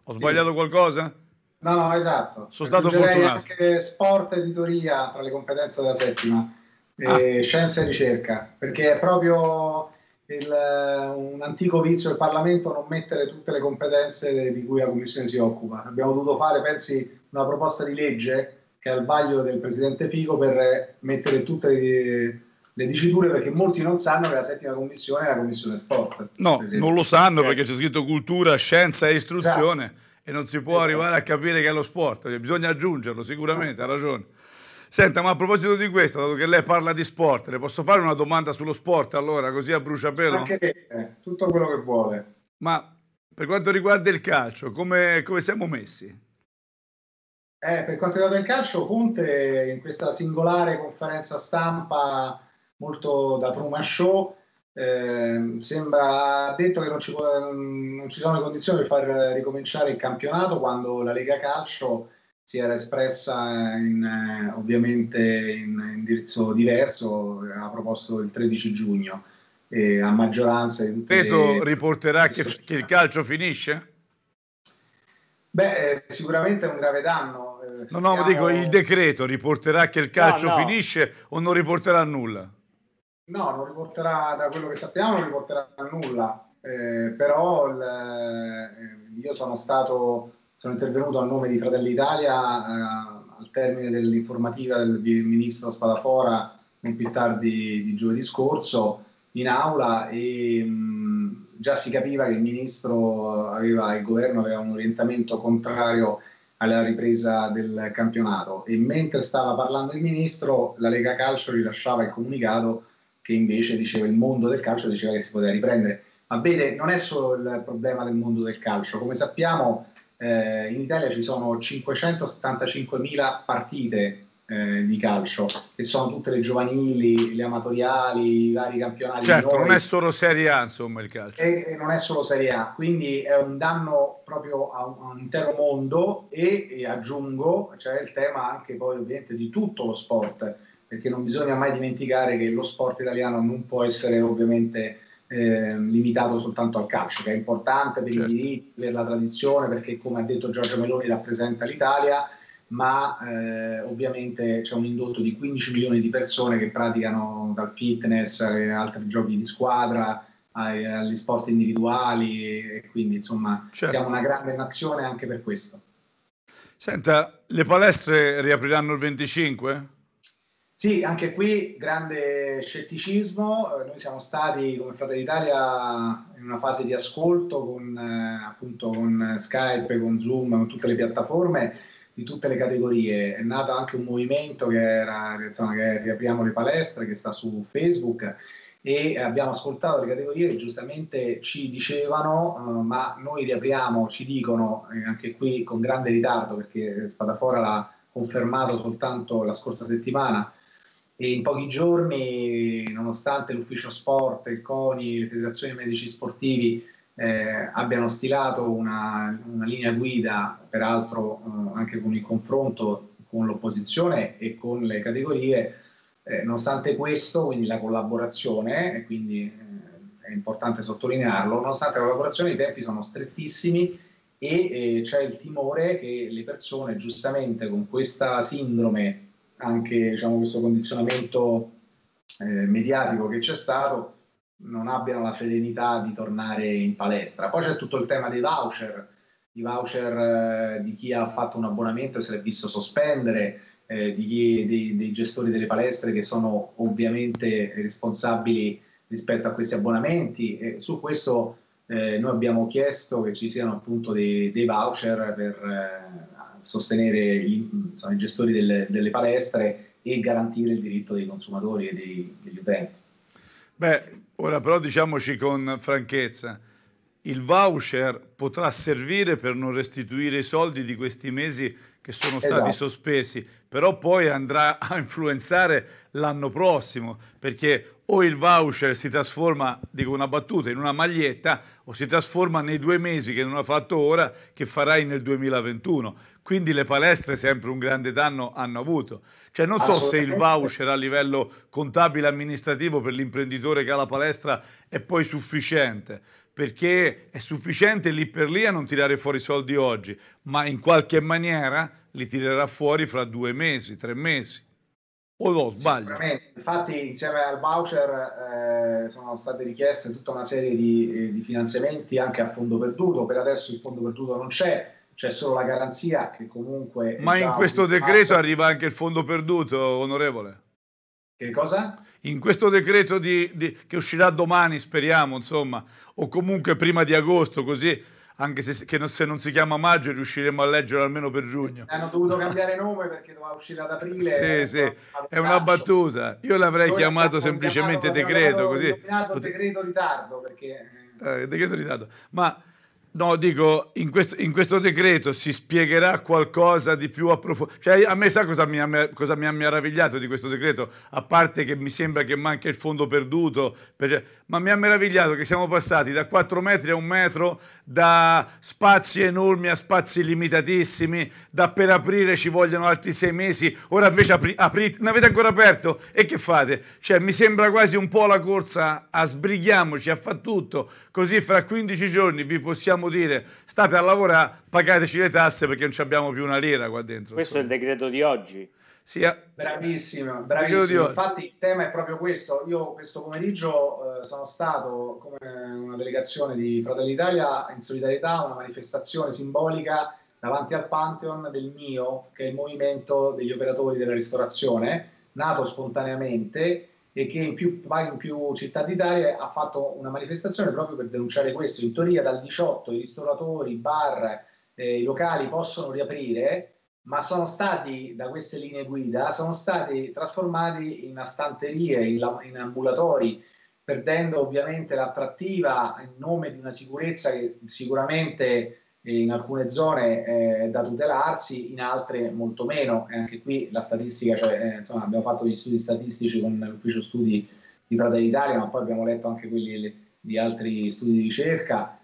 Ho sbagliato qualcosa? No, no, esatto. Sono stato fortunato. anche sport ed editoria tra le competenze della settima, ah. eh, scienza e ricerca, perché è proprio il, eh, un antico vizio del Parlamento non mettere tutte le competenze di cui la Commissione si occupa. Abbiamo dovuto fare, pensi, una proposta di legge che è al vaglio del Presidente Fico per mettere tutte le, le diciture perché molti non sanno che la settima commissione è la commissione sport. No, non lo sanno perché c'è scritto cultura, scienza e istruzione esatto. e non si può esatto. arrivare a esatto. capire che è lo sport, bisogna aggiungerlo sicuramente, ha ragione. Senta, ma a proposito di questo, dato che lei parla di sport, le posso fare una domanda sullo sport allora, così a bruciapelo? Anche te, eh, tutto quello che vuole. Ma per quanto riguarda il calcio, come, come siamo messi? Eh, per quanto riguarda il calcio, Conte in questa singolare conferenza stampa molto da Truman Show eh, sembra detto che non ci, non ci sono le condizioni per far ricominciare il campionato quando la Lega Calcio si era espressa in, eh, ovviamente in indirizzo diverso, ha proposto il 13 giugno a maggioranza di tutte Petro le... riporterà che, che, il calcio finisce? Beh, eh, sicuramente è un grave danno. Eh, no, no, ma dico il decreto riporterà che il calcio no, no. finisce o non riporterà nulla? No, non riporterà, da quello che sappiamo, non riporterà nulla. Eh, però il, eh, io sono stato sono intervenuto a nome di Fratelli Italia eh, al termine dell'informativa del, ministro Spadafora non più tardi di giovedì scorso in aula e mh, già si capiva che il ministro aveva, il governo aveva un orientamento contrario alla ripresa del campionato e mentre stava parlando il ministro la Lega Calcio rilasciava il comunicato che invece diceva il mondo del calcio diceva che si poteva riprendere ma vede non è solo il problema del mondo del calcio come sappiamo eh, in Italia ci sono 575.000 partite eh, di calcio, che sono tutte le giovanili, le amatoriali, i vari campionati. Certo, non è solo Serie A, insomma, il calcio. E, e, non è solo Serie A, quindi è un danno proprio a un, a un intero mondo e, e aggiungo, c'è cioè il tema anche poi ovviamente di tutto lo sport, perché non bisogna mai dimenticare che lo sport italiano non può essere ovviamente eh, limitato soltanto al calcio, che è importante per certo. i diritti, per la tradizione, perché come ha detto Giorgio Meloni rappresenta l'Italia, ma eh, ovviamente c'è un indotto di 15 milioni di persone che praticano dal fitness e altri giochi di squadra ai, agli sport individuali, quindi insomma certo. siamo una grande nazione anche per questo. Senta, le palestre riapriranno il 25? Sì, anche qui grande scetticismo, eh, noi siamo stati come Fratelli d'Italia in una fase di ascolto con, eh, appunto, con Skype, con Zoom, con tutte le piattaforme di tutte le categorie. È nato anche un movimento che era, insomma, che riapriamo le palestre, che sta su Facebook e abbiamo ascoltato le categorie che giustamente ci dicevano, uh, ma noi riapriamo, ci dicono, eh, anche qui con grande ritardo perché Spadafora l'ha confermato soltanto la scorsa settimana, e in pochi giorni, nonostante l'ufficio sport, il CONI, le federazioni medici sportivi eh, abbiano stilato una, una, linea guida, peraltro eh, anche con il confronto con l'opposizione e con le categorie, eh, nonostante questo, quindi la collaborazione, e quindi eh, è importante sottolinearlo, nonostante la collaborazione i tempi sono strettissimi e eh, c'è il timore che le persone giustamente con questa sindrome anche diciamo, questo condizionamento eh, mediatico che c'è stato non abbiano la serenità di tornare in palestra. Poi c'è tutto il tema dei voucher, i voucher eh, di chi ha fatto un abbonamento e si è visto sospendere, eh, chi, dei, dei, gestori delle palestre che sono ovviamente responsabili rispetto a questi abbonamenti e su questo eh, noi abbiamo chiesto che ci siano appunto dei, dei voucher per eh, sostenere i, insomma, i gestori delle, delle, palestre e garantire il diritto dei consumatori e dei, degli utenti. Beh, ora però diciamoci con franchezza, il voucher potrà servire per non restituire i soldi di questi mesi che sono stati esatto. sospesi, però poi andrà a influenzare l'anno prossimo, perché o il voucher si trasforma, dico una battuta, in una maglietta, o si trasforma nei due mesi che non ha fatto ora, che farai nel 2021. Quindi le palestre sempre un grande danno hanno avuto. Cioè non so se il voucher a livello contabile amministrativo per l'imprenditore che ha la palestra è poi sufficiente, perché è sufficiente lì per lì a non tirare fuori i soldi oggi, ma in qualche maniera li tirerà fuori fra due mesi, tre mesi. O lo sbaglio? Infatti insieme al voucher eh, sono state richieste tutta una serie di, eh, di finanziamenti anche a fondo perduto, per adesso il fondo perduto non c'è c'è solo la garanzia che comunque... Ma in questo decreto passo. arriva anche il fondo perduto, onorevole. Che cosa? In questo decreto di, di, che uscirà domani, speriamo, insomma, o comunque prima di agosto, così anche se, non, se non si chiama maggio riusciremo a leggere almeno per giugno. Hanno dovuto cambiare nome perché doveva uscire ad aprile. Sì, eh, sì, è una battuta. Io l'avrei Noi chiamato semplicemente chiamato, decreto, così. Decreto ritardo perché... Eh, eh decreto ritardo, ma No, dico, in questo, in questo, decreto si spiegherà qualcosa di più approfondito. Cioè, a me sa cosa mi, ha, cosa mi, ha, meravigliato di questo decreto, a parte che mi sembra che manca il fondo perduto, per... ma mi ha meravigliato che siamo passati da 4 metri a 1 metro, da spazi enormi a spazi limitatissimi, da per aprire ci vogliono altri 6 mesi, ora invece apri- aprite, ne avete ancora aperto e che fate? Cioè, mi sembra quasi un po' la corsa a sbrighiamoci, a fa tutto, così fra 15 giorni vi possiamo possiamo dire state a lavorare, pagateci le tasse perché non abbiamo più una lira qua dentro. Questo insomma. è il decreto di oggi. Sì, a... bravissima, bravissima. Infatti il tema è proprio questo. Io questo pomeriggio eh, sono stato come una delegazione di Fratelli Italia in solidarietà a una manifestazione simbolica davanti al Pantheon del MIO, che è il movimento degli operatori della ristorazione, nato spontaneamente e che in più, in più città d'Italia ha fatto una manifestazione proprio per denunciare questo. In teoria dal 18 i ristoratori, i bar, eh, i locali possono riaprire, ma sono stati, da queste linee guida, sono stati trasformati in stanterie, in, in ambulatori, perdendo ovviamente l'attrattiva in nome di una sicurezza che sicuramente in alcune zone eh, da tutelarsi, in altre molto meno. E anche qui la statistica, cioè, eh, insomma, abbiamo fatto gli studi statistici con l'ufficio studi di Fratelli d'Italia, ma poi abbiamo letto anche quelli di altri studi di ricerca.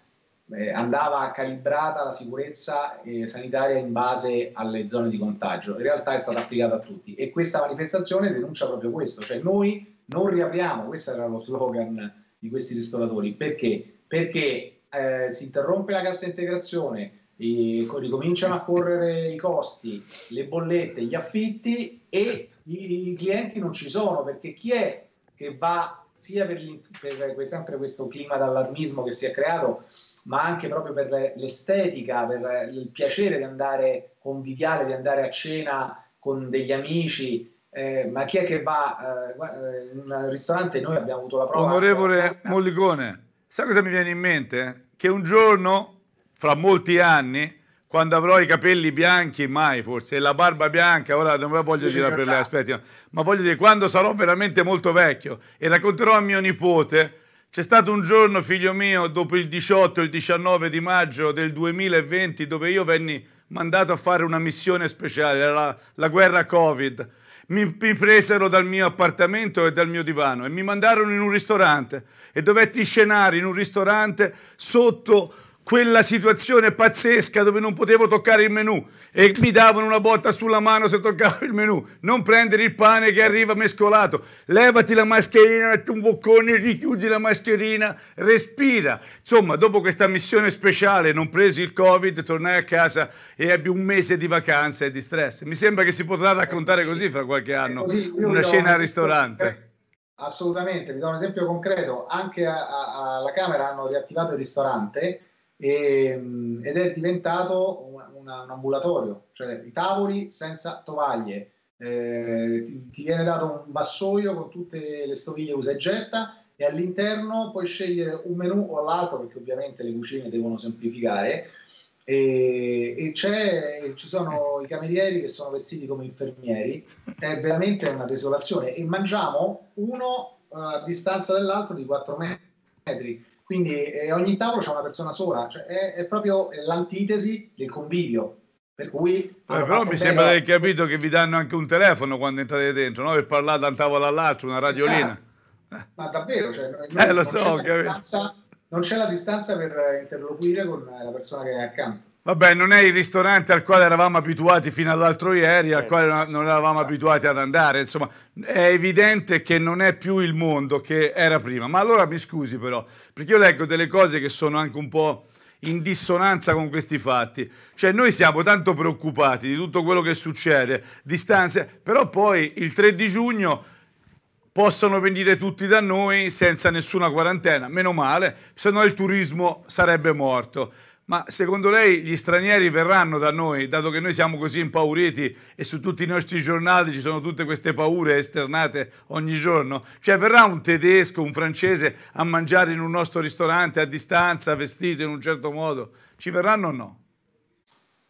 Eh, andava calibrata la sicurezza eh, sanitaria in base alle zone di contagio. In realtà è stata applicata a tutti e questa manifestazione denuncia proprio questo, cioè noi non riapriamo, questo era lo slogan di questi ristoratori, perché? Perché eh, si interrompe la cassa integrazione, ricominciano a correre i costi, le bollette, gli affitti e certo. i, i clienti non ci sono perché chi è che va sia per, per sempre questo clima d'allarmismo che si è creato ma anche proprio per l'estetica, per il piacere di andare conviviale, di andare a cena con degli amici. Eh, ma chi è che va eh, eh in un ristorante? Noi abbiamo avuto la prova. Onorevole Mollicone. Sai cosa mi viene in mente? Che un giorno, fra molti anni, quando avrò i capelli bianchi, mai forse, e la barba bianca, ora non la voglio dire per lei, aspetti, ma voglio dire, quando sarò veramente molto vecchio e racconterò a mio nipote, c'è stato un giorno, figlio mio, dopo il 18, il 19 di maggio del 2020, dove io venni mandato a fare una missione speciale, la, la guerra Covid, mi, mi, presero dal mio appartamento e dal mio divano e mi mandarono in un ristorante e dovetti scenare in un ristorante sotto quella situazione pazzesca dove non potevo toccare il menù e mi davano una botta sulla mano se toccavo il menù. Non prendere il pane che arriva mescolato. Levati la mascherina, metti un boccone, richiudi la mascherina, respira. Insomma, dopo questa missione speciale, non presi il Covid, tornai a casa e ebbi un mese di vacanza e di stress. Mi sembra che si potrà raccontare così fra qualche anno, una scena al ristorante. Assolutamente, vi do un esempio concreto. Anche alla Camera hanno riattivato il ristorante e, mm, ed è diventato un, una, un, ambulatorio, cioè i tavoli senza tovaglie, eh, ti viene dato un vassoio con tutte le stoviglie usa e getta e all'interno puoi scegliere un menù o l'altro perché ovviamente le cucine devono semplificare e, e ci sono i camerieri che sono vestiti come infermieri, è veramente una desolazione e mangiamo uno eh, a distanza dell'altro di 4 metri. Quindi eh, ogni tavolo c'è una persona sola, cioè è, è, proprio l'antitesi del convivio. Per cui, eh, però mi sembra di aver capito che vi danno anche un telefono quando entrate dentro, no? per parlare da un tavolo all'altro, una radiolina. Esatto. Ma davvero, cioè, eh, lo so, c'è non c'è la distanza per interloquire con la persona che è accanto. Vabbè, non è il ristorante al quale eravamo abituati fino all'altro ieri, al certo. quale non eravamo abituati ad andare. Insomma, è evidente che non è più il mondo che era prima. Ma allora mi scusi però, perché io leggo delle cose che sono anche un po' in dissonanza con questi fatti. Cioè noi siamo tanto preoccupati di tutto quello che succede, distanze, però poi il 3 di giugno possono venire tutti da noi senza nessuna quarantena, meno male, se no il turismo sarebbe morto. Ma secondo lei gli stranieri verranno da noi, dato che noi siamo così impauriti e su tutti i nostri giornali ci sono tutte queste paure esternate ogni giorno? Cioè verrà un tedesco, un francese a mangiare in un nostro ristorante a distanza, vestito in un certo modo? Ci verranno o no?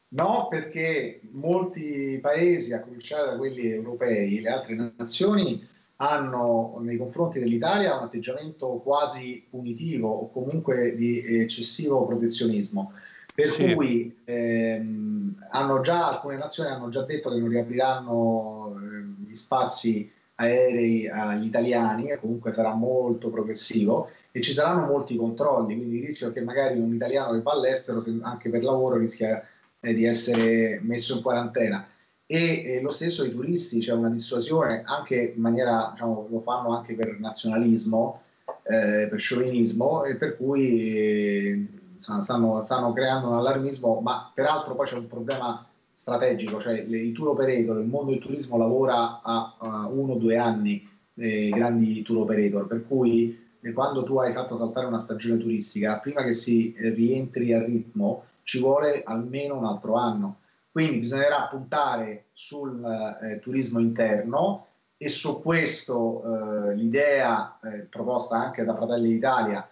No, perché molti paesi, a cominciare da quelli europei, le altre nazioni, hanno nei confronti dell'Italia un atteggiamento quasi punitivo o comunque di eccessivo protezionismo. Per sì. cui ehm, già, alcune nazioni hanno già detto che non riapriranno eh, gli spazi aerei agli italiani, e comunque sarà molto progressivo e ci saranno molti controlli, quindi il rischio è che magari un italiano che va all'estero, anche per lavoro, rischia eh, di essere messo in quarantena e eh, lo stesso i turisti, c'è cioè una dissuasione anche in maniera, diciamo, lo fanno anche per nazionalismo, eh, per sciovinismo e per cui eh, stanno, stanno, creando un allarmismo, ma peraltro poi c'è un problema strategico, cioè le, i tour operator, il mondo del turismo lavora a, a uno o due anni, eh, i grandi tour operator, per cui eh, quando tu hai fatto saltare una stagione turistica, prima che si eh, rientri al ritmo, ci vuole almeno un altro anno. Quindi bisognerà puntare sul eh, turismo interno e su questo eh, l'idea eh, proposta anche da Fratelli d'Italia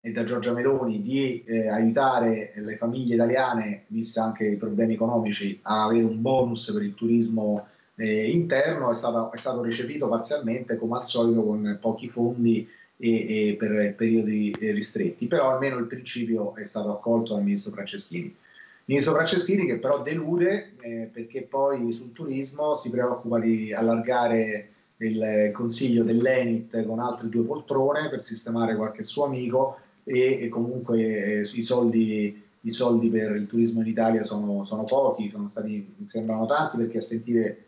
e da Giorgia Meloni di eh, aiutare le famiglie italiane, visti anche i problemi economici, a avere un bonus per il turismo eh, interno è stato, è stato recepito parzialmente come al solito con pochi fondi e, e per periodi ristretti, però almeno il principio è stato accolto dal ministro Franceschini nei Franceschini che però delude eh, perché poi sul turismo si preoccupa di allargare il consiglio dell'Enit con altre due poltrone per sistemare qualche suo amico e, e comunque eh, i, soldi, i, soldi, per il turismo in Italia sono, sono pochi, sono stati, sembrano tanti perché a sentire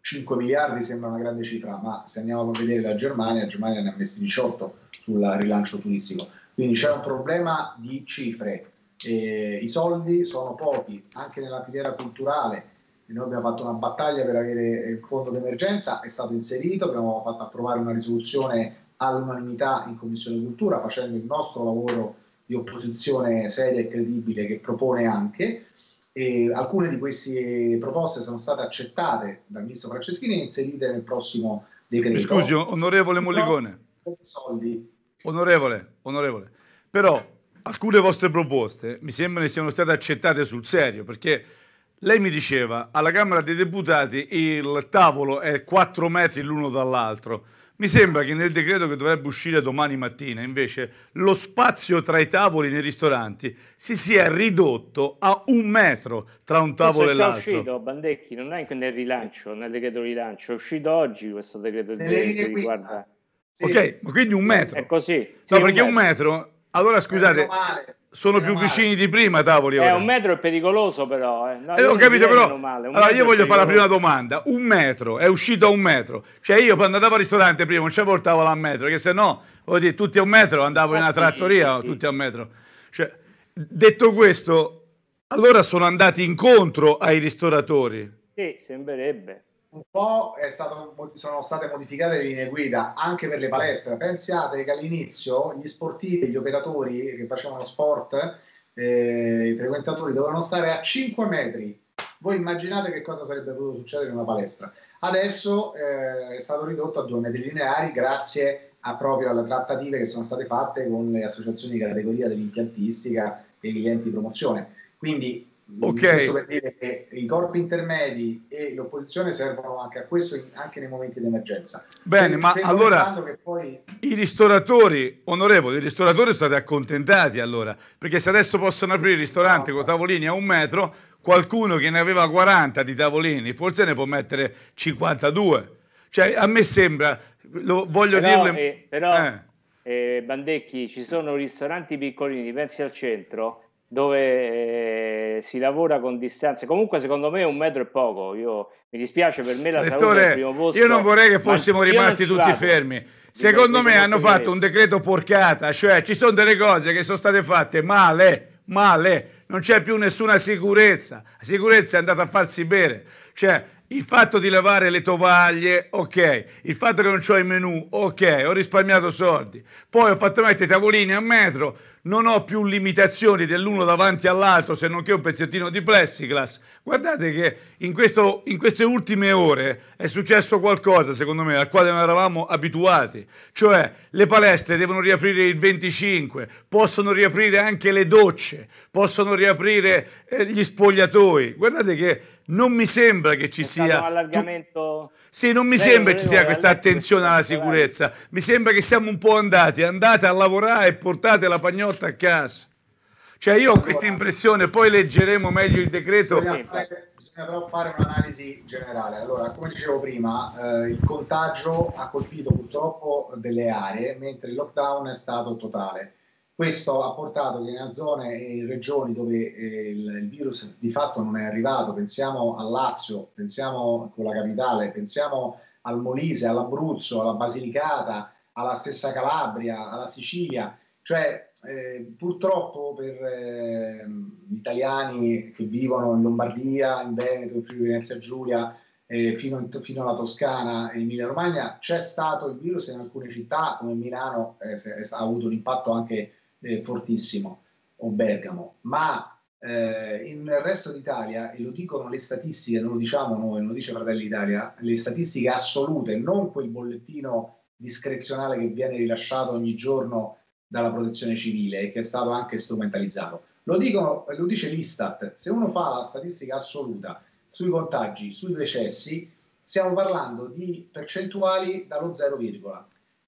5 miliardi sembra una grande cifra, ma se andiamo a vedere la Germania, la Germania ne ha messi 18 sul rilancio turistico. Quindi c'è un problema di cifre e I soldi sono pochi, anche nella filiera culturale. Noi abbiamo fatto una battaglia per avere il fondo d'emergenza, è stato inserito, abbiamo fatto approvare una risoluzione all'unanimità in Commissione Cultura, facendo il nostro lavoro di opposizione seria e credibile che propone anche. E alcune di queste proposte sono state accettate dal ministro Franceschini e inserite nel prossimo decreto. Mi scusi, onorevole Molligone. Soldi. Onorevole, onorevole. Però alcune vostre proposte mi sembra che siano state accettate sul serio, perché lei mi diceva alla Camera dei Deputati il tavolo è 4 metri l'uno dall'altro. Mi sembra che nel decreto che dovrebbe uscire domani mattina, invece, lo spazio tra i tavoli nei ristoranti si sia ridotto a un metro tra un tavolo e l'altro. È uscito, Bandecchi, non è nel rilancio, nel decreto rilancio, è uscito oggi questo decreto rilancio riguarda... Sì. Ok, ma quindi un metro. È così. Sì, no, perché un metro, un metro allora scusate, male, sono più male. vicini di prima, tavoli. Eh, un metro è pericoloso però. Eh. No, eh, ho capito però. Male, allora io voglio fare la prima domanda. Un metro, è uscito a un metro. Cioè io quando andavo al ristorante prima non c'avevo il tavolo a un metro, perché se no, voglio dire, tutti a un metro, andavo oh, in una oh, sì, trattoria, sì. tutti a un metro. Cioè, detto questo, allora sono andati incontro ai ristoratori. Sì, sembrerebbe un po' stato, sono state modificate le linee guida anche per le palestre. Pensate che all'inizio gli sportivi, gli operatori che facevano sport, eh, i frequentatori dovevano stare a 5 metri. Voi immaginate che cosa sarebbe potuto succedere in una palestra. Adesso eh, è stato ridotto a 2 metri lineari grazie a, proprio alle trattative che sono state fatte con le associazioni di categoria dell'impiantistica e gli enti di promozione. Quindi Mm, okay. Questo per dire che i corpi intermedi e l'opposizione servono anche a questo, anche nei momenti di emergenza. Bene, Quindi, ma allora poi... i ristoratori, onorevoli, i ristoratori sono stati accontentati allora, perché se adesso possono aprire il ristorante no, con tavolini a un metro, qualcuno che ne aveva 40 di tavolini forse ne può mettere 52. Cioè, a me sembra, lo, voglio però, dirlo... Eh, però, eh. Eh, Bandecchi, ci sono ristoranti piccolini, pensi al centro dove eh, si lavora con distanze. Comunque, secondo me, un metro è poco. Io, mi dispiace per me la Lettore, salute primo posto. Io non vorrei che fossimo rimasti tutti vado. fermi. Secondo me hanno fatto un decreto porcata, cioè ci sono delle cose che sono state fatte male, male, non c'è più nessuna sicurezza. La sicurezza è andata a farsi bere. Cioè, il fatto di lavare le tovaglie, ok. Il fatto che non ho i menu, ok. Ho risparmiato soldi. Poi ho fatto mettere i tavolini a metro. Non ho più limitazioni dell'uno davanti all'altro se non che un pezzettino di plexiglass. Guardate che in, questo, in queste ultime ore è successo qualcosa, secondo me, al quale non eravamo abituati. Cioè, le palestre devono riaprire il 25, possono riaprire anche le docce, possono riaprire eh, gli spogliatoi. Guardate che non mi sembra che ci sia... allargamento... Sì, non mi Lei sembra che ci sia eh, questa attenzione alla sicurezza. Mi sembra che siamo un po' andati. Andate a lavorare e portate la pagnotta a casa. Cioè io ho questa impressione, poi leggeremo meglio il decreto. Bisogna, fare, bisogna però fare un'analisi generale. Allora, come dicevo prima, eh, il contagio ha colpito purtroppo delle aree, mentre il lockdown è stato totale. Questo ha portato che in zone e in regioni dove eh, il, virus di fatto non è arrivato, pensiamo a Lazio, pensiamo con la capitale, pensiamo al Molise, all'Abruzzo, alla Basilicata, alla stessa Calabria, alla Sicilia, cioè eh, purtroppo per eh, gli italiani che vivono in Lombardia, in Veneto, in Friuli Venezia Giulia, eh, Fino, in, fino, alla Toscana e Emilia Romagna, c'è stato il virus in alcune città come Milano, eh, ha avuto un impatto anche eh, fortissimo o Bergamo, ma eh, nel resto d'Italia, e lo dicono le statistiche, non lo diciamo noi, non lo dice Fratelli d'Italia, le statistiche assolute, non quel bollettino discrezionale che viene rilasciato ogni giorno dalla protezione civile e che è stato anche strumentalizzato. Lo, dicono, lo dice l'Istat, se uno fa la statistica assoluta sui contagi, sui decessi, stiamo parlando di percentuali dallo 0,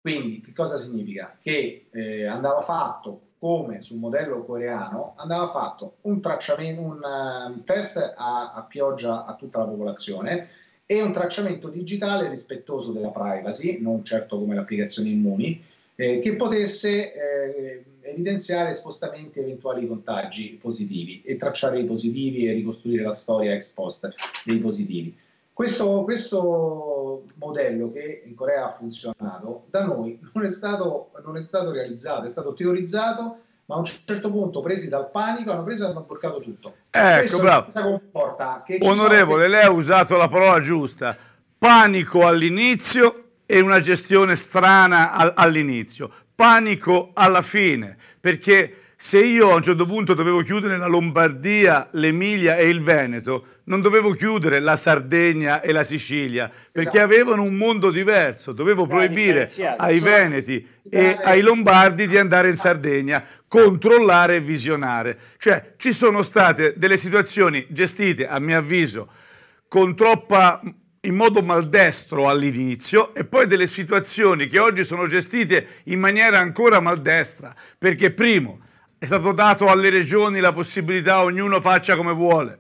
quindi che cosa significa? Che eh, andava fatto come sul modello coreano, andava fatto un, un, un test a, a pioggia a tutta la popolazione e un tracciamento digitale rispettoso della privacy, non certo come l'applicazione Immuni, eh, che potesse eh, evidenziare spostamenti e eventuali contagi positivi e tracciare i positivi e ricostruire la storia ex post dei positivi. Questo, questo modello che in Corea ha funzionato, da noi non è stato, non è stato realizzato, è stato teorizzato, ma a un certo punto, presi dal panico, hanno preso e hanno porcato tutto. Ecco, bravo. Onorevole, sono... lei ha usato la parola giusta. Panico all'inizio e una gestione strana all'inizio. Panico alla fine, perché se io a un certo punto dovevo chiudere la Lombardia, l'Emilia e il Veneto, non dovevo chiudere la Sardegna e la Sicilia perché esatto. avevano un mondo diverso, dovevo proibire ai Veneti e ai Lombardi di andare in Sardegna, controllare e visionare. Cioè ci sono state delle situazioni gestite, a mio avviso, con troppa in modo maldestro all'inizio e poi delle situazioni che oggi sono gestite in maniera ancora maldestra, perché primo è stato dato alle regioni la possibilità ognuno faccia come vuole.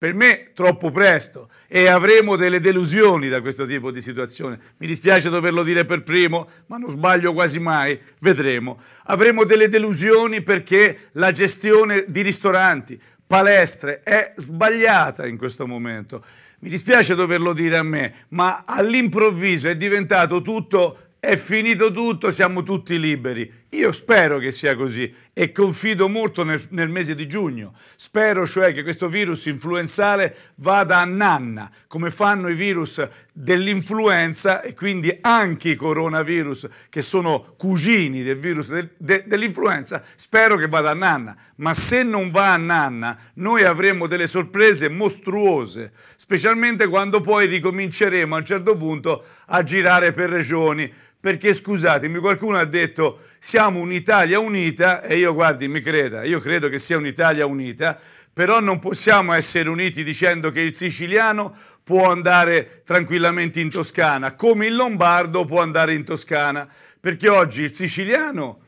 Per me troppo presto e avremo delle delusioni da questo tipo di situazione. Mi dispiace doverlo dire per primo, ma non sbaglio quasi mai, vedremo. Avremo delle delusioni perché la gestione di ristoranti, palestre è sbagliata in questo momento. Mi dispiace doverlo dire a me, ma all'improvviso è diventato tutto, è finito tutto, siamo tutti liberi. Io spero che sia così e confido molto nel, nel, mese di giugno. Spero cioè che questo virus influenzale vada a nanna, come fanno i virus dell'influenza e quindi anche i coronavirus che sono cugini del virus de, de, dell'influenza. Spero che vada a nanna, ma se non va a nanna noi avremo delle sorprese mostruose, specialmente quando poi ricominceremo a un certo punto a girare per regioni. Perché scusatemi, qualcuno ha detto siamo un'Italia unita e io guardi, mi creda, io credo che sia un'Italia unita, però non possiamo essere uniti dicendo che il siciliano può andare tranquillamente in Toscana, come il lombardo può andare in Toscana, perché oggi il siciliano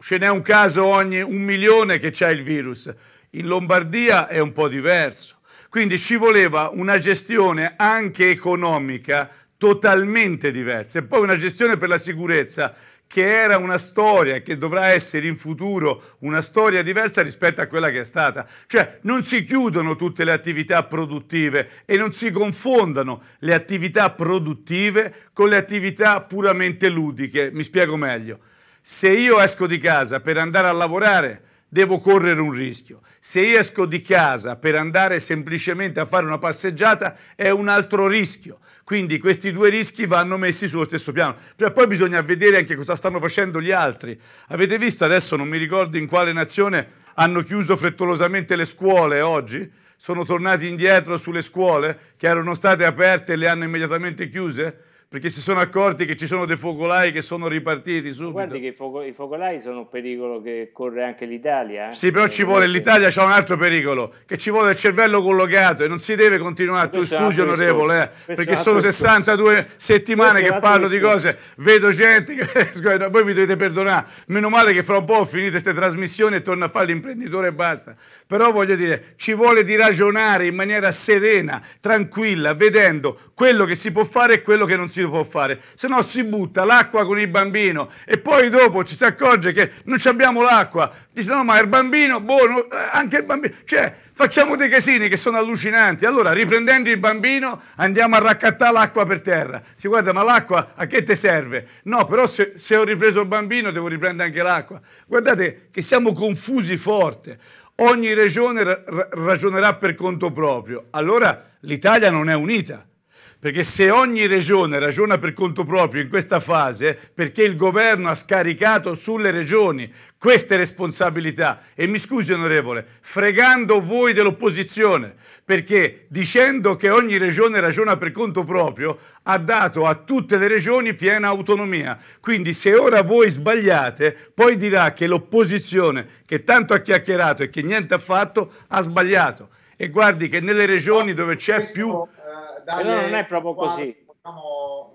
ce n'è un caso ogni un milione che c'è il virus. In Lombardia è un po' diverso. Quindi ci voleva una gestione anche economica totalmente diversa e poi una gestione per la sicurezza che era una storia e che dovrà essere in futuro una storia diversa rispetto a quella che è stata. Cioè non si chiudono tutte le attività produttive e non si confondano le attività produttive con le attività puramente ludiche. Mi spiego meglio. Se io esco di casa per andare a lavorare, devo correre un rischio. Se io esco di casa per andare semplicemente a fare una passeggiata, è un altro rischio. Quindi questi due rischi vanno messi sullo stesso piano. Però cioè, poi bisogna vedere anche cosa stanno facendo gli altri. Avete visto adesso, non mi ricordo in quale nazione, hanno chiuso frettolosamente le scuole oggi? Sono tornati indietro sulle scuole che erano state aperte e le hanno immediatamente chiuse? perché si sono accorti che ci sono dei focolai che sono ripartiti subito. Guardi che i, foco, i focolai sono un pericolo che corre anche l'Italia. Eh? Sì, però ci vuole, l'Italia c'è un altro pericolo, che ci vuole il cervello collocato e non si deve continuare, tu scusi onorevole, eh, perché sono 62 settimane che parlo di cose, vedo gente che... voi mi dovete perdonare, meno male che fra un po' finite queste trasmissioni e torno a fare l'imprenditore e basta. Però voglio dire, ci vuole di ragionare in maniera serena, tranquilla, vedendo quello che si può fare e quello che non si può fare, se no si butta l'acqua con il bambino e poi dopo ci si accorge che non abbiamo l'acqua, dice no ma il bambino, boh, no, eh, anche il bambino, cioè facciamo dei casini che sono allucinanti, allora riprendendo il bambino andiamo a raccattare l'acqua per terra, si guarda ma l'acqua a che te serve? No però se, se ho ripreso il bambino devo riprendere anche l'acqua, guardate che siamo confusi forte, ogni regione ra- ragionerà per conto proprio, allora l'Italia non è unita perché se ogni regione ragiona per conto proprio in questa fase, perché il governo ha scaricato sulle regioni queste responsabilità, e mi scusi onorevole, fregando voi dell'opposizione, perché dicendo che ogni regione ragiona per conto proprio, ha dato a tutte le regioni piena autonomia. Quindi se ora voi sbagliate, poi dirà che l'opposizione, che tanto ha chiacchierato e che niente ha fatto, ha sbagliato. E guardi che nelle regioni dove c'è più però non è proprio così. Diciamo,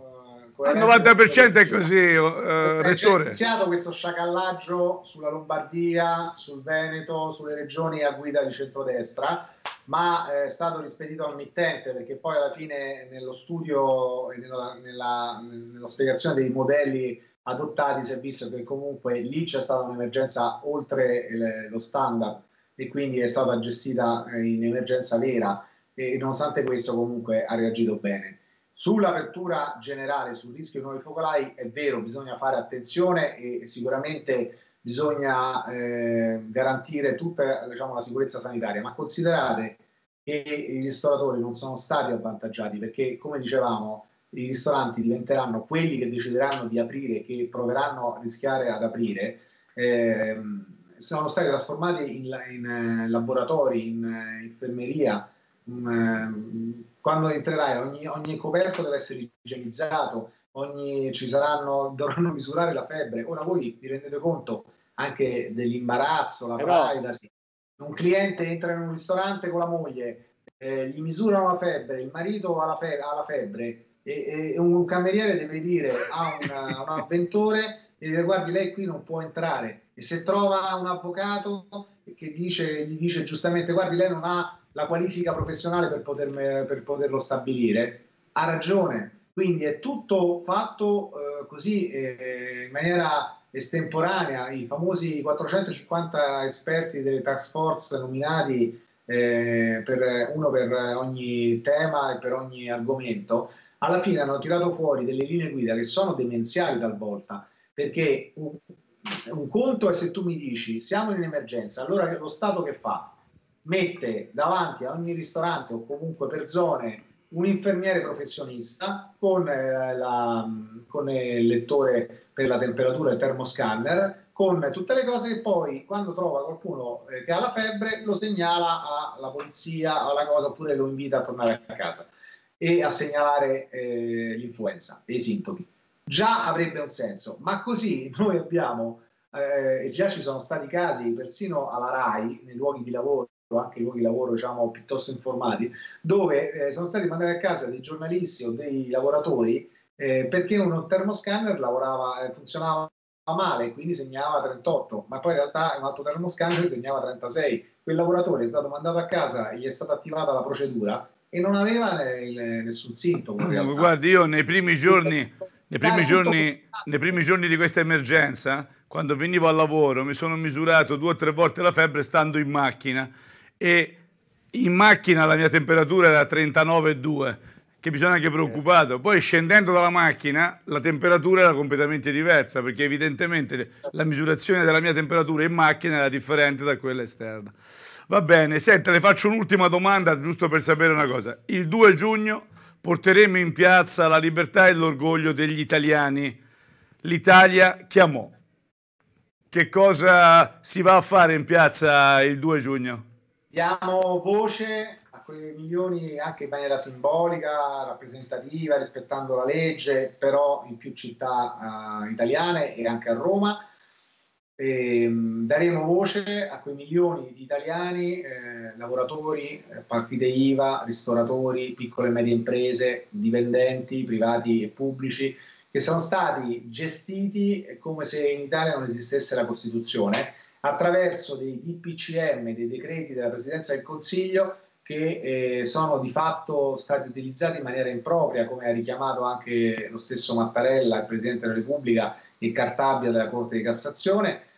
Al 90% è così, eh, Rettore. È iniziato questo sciacallaggio sulla Lombardia, sul Veneto, sulle regioni a guida di centrodestra, ma eh, è stato rispedito al mittente perché poi alla fine nello studio e nella, nella, nella spiegazione dei modelli adottati si è visto che comunque lì c'è stata un'emergenza oltre lo standard e quindi è stata gestita eh, in emergenza vera e nonostante questo comunque ha reagito bene. Sull'apertura generale, sul rischio di nuovi focolai, è vero, bisogna fare attenzione e sicuramente bisogna eh, garantire tutta diciamo, la sicurezza sanitaria, ma considerate che i ristoratori non sono stati avvantaggiati perché, come dicevamo, i ristoranti diventeranno quelli che decideranno di aprire, che proveranno a rischiare ad aprire, eh, sono stati trasformati in, in, eh, laboratori, in eh, infermeria Ehm, quando entrerai ogni, ogni coperto deve essere igienizzato, ogni, ci saranno, dovranno misurare la febbre. Ora voi vi rendete conto anche dell'imbarazzo, la eh privacy. Un cliente entra in un ristorante con la moglie, eh, gli misurano la febbre, il marito ha la, fe- ha la febbre e, e, un cameriere deve dire a una, un avventore e dire guardi lei qui non può entrare e se trova un avvocato che dice, gli dice giustamente guardi lei non ha la qualifica professionale per, poterme, per poterlo stabilire, ha ragione. Quindi è tutto fatto eh, così eh, in maniera estemporanea, i famosi 450 esperti delle task force nominati eh, per, uno per ogni tema e per ogni argomento, alla fine hanno tirato fuori delle linee guida che sono demenziali talvolta, perché un conto è se tu mi dici siamo in emergenza, allora lo Stato che fa? Mette davanti a ogni ristorante o comunque per zone un infermiere professionista con, eh, la, con il lettore per la temperatura e il termoscanner, con tutte le cose che poi quando trova qualcuno eh, che ha la febbre lo segnala alla polizia alla cosa, oppure lo invita a tornare a casa e a segnalare eh, l'influenza e i sintomi già avrebbe un senso. Ma così noi abbiamo, eh, e già ci sono stati casi, persino alla RAI, nei luoghi di lavoro, anche i luoghi di lavoro diciamo, piuttosto informati, dove eh, sono stati mandati a casa dei giornalisti o dei lavoratori eh, perché un termoscanner lavorava, eh, funzionava male, quindi segnava 38, ma poi in realtà un altro termoscanner segnava 36. Quel lavoratore è stato mandato a casa, gli è stata attivata la procedura e non aveva nel, nessun sintomo. Mm, guardi, io nei primi giorni nei primi, giorni, ah. nei primi giorni di questa emergenza, quando venivo al lavoro, mi sono misurato due o tre volte la febbre stando in macchina e in macchina la mia temperatura era 39,2 che mi sono anche preoccupato. Poi scendendo dalla macchina la temperatura era completamente diversa perché evidentemente la misurazione della mia temperatura in macchina era differente da quella esterna. Va bene, senta, le faccio un'ultima domanda giusto per sapere una cosa. Il 2 giugno porteremo in piazza la libertà e l'orgoglio degli italiani. L'Italia chiamò. Che cosa si va a fare in piazza il 2 giugno? Diamo voce a quei milioni anche in maniera simbolica, rappresentativa, rispettando la legge, però in più città uh, italiane e anche a Roma e ehm, daremo voce a quei milioni di italiani, eh, lavoratori, eh, partite IVA, ristoratori, piccole e medie imprese, dipendenti, privati e pubblici, che sono stati gestiti come se in Italia non esistesse la Costituzione, attraverso dei DPCM, dei decreti della Presidenza del Consiglio, che eh, sono di fatto stati utilizzati in maniera impropria, come ha richiamato anche lo stesso Mattarella, il Presidente della Repubblica, e Cartabia della Corte di Cassazione,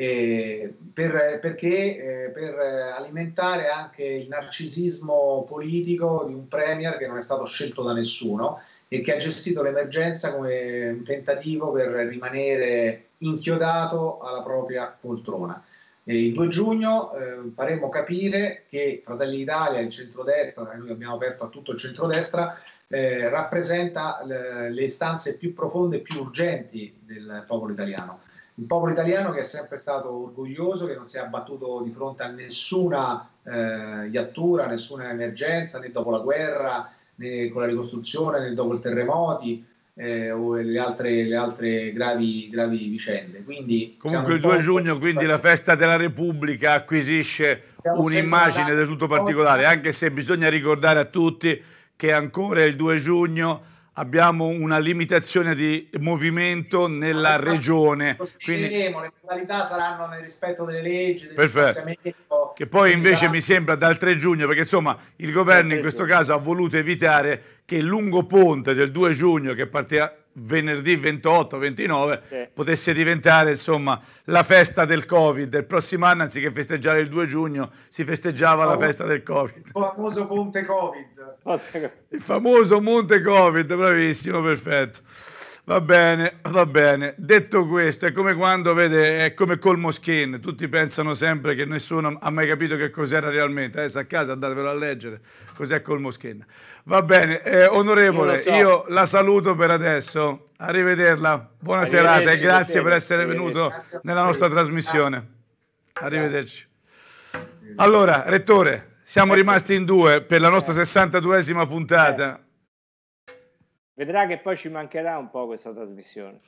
eh, per, perché eh, per alimentare anche il narcisismo politico di un premier che non è stato scelto da nessuno e che ha gestito l'emergenza come un tentativo per rimanere inchiodato alla propria poltrona. E il 2 giugno eh, faremo capire che Fratelli d'Italia, il centrodestra, noi abbiamo aperto a tutto il centrodestra, eh, rappresenta le, le istanze più profonde e più urgenti del popolo italiano un popolo italiano che è sempre stato orgoglioso, che non si è abbattuto di fronte a nessuna eh, iattura, nessuna emergenza, né dopo la guerra, né con la ricostruzione, né dopo i terremoti. Eh, o le altre, le altre gravi, gravi, vicende. Quindi, Comunque il 2 giugno, quindi la festa della Repubblica acquisisce un'immagine del tutto particolare, anche se bisogna ricordare a tutti che ancora il 2 giugno abbiamo una limitazione di movimento nella regione. Quindi... Le modalità saranno nel rispetto delle leggi. Perfetto. Che poi invece mi sembra dal 3 giugno, perché insomma il governo in questo caso ha voluto evitare che il lungo ponte del 2 giugno che partirà venerdì 28-29 sì. potesse diventare insomma la festa del Covid. Il prossimo anno anziché festeggiare il 2 giugno si festeggiava la festa del Covid. Il famoso Monte Covid. Il famoso Monte Covid, bravissimo, perfetto. Va bene, va bene. Detto questo, è come quando, vede, è come col Moschin. Tutti pensano sempre che nessuno ha mai capito che cos'era realmente. Adesso eh, a casa andatevelo a leggere. Cos'è col Moschin. Va bene, eh, onorevole, so. io la saluto per adesso. Arrivederla, buona serata e grazie per essere venuto nella nostra trasmissione. Arrivederci. Allora, Rettore, siamo rimasti in due per la nostra 62esima puntata Vedrà che poi ci mancherà un po' questa trasmissione.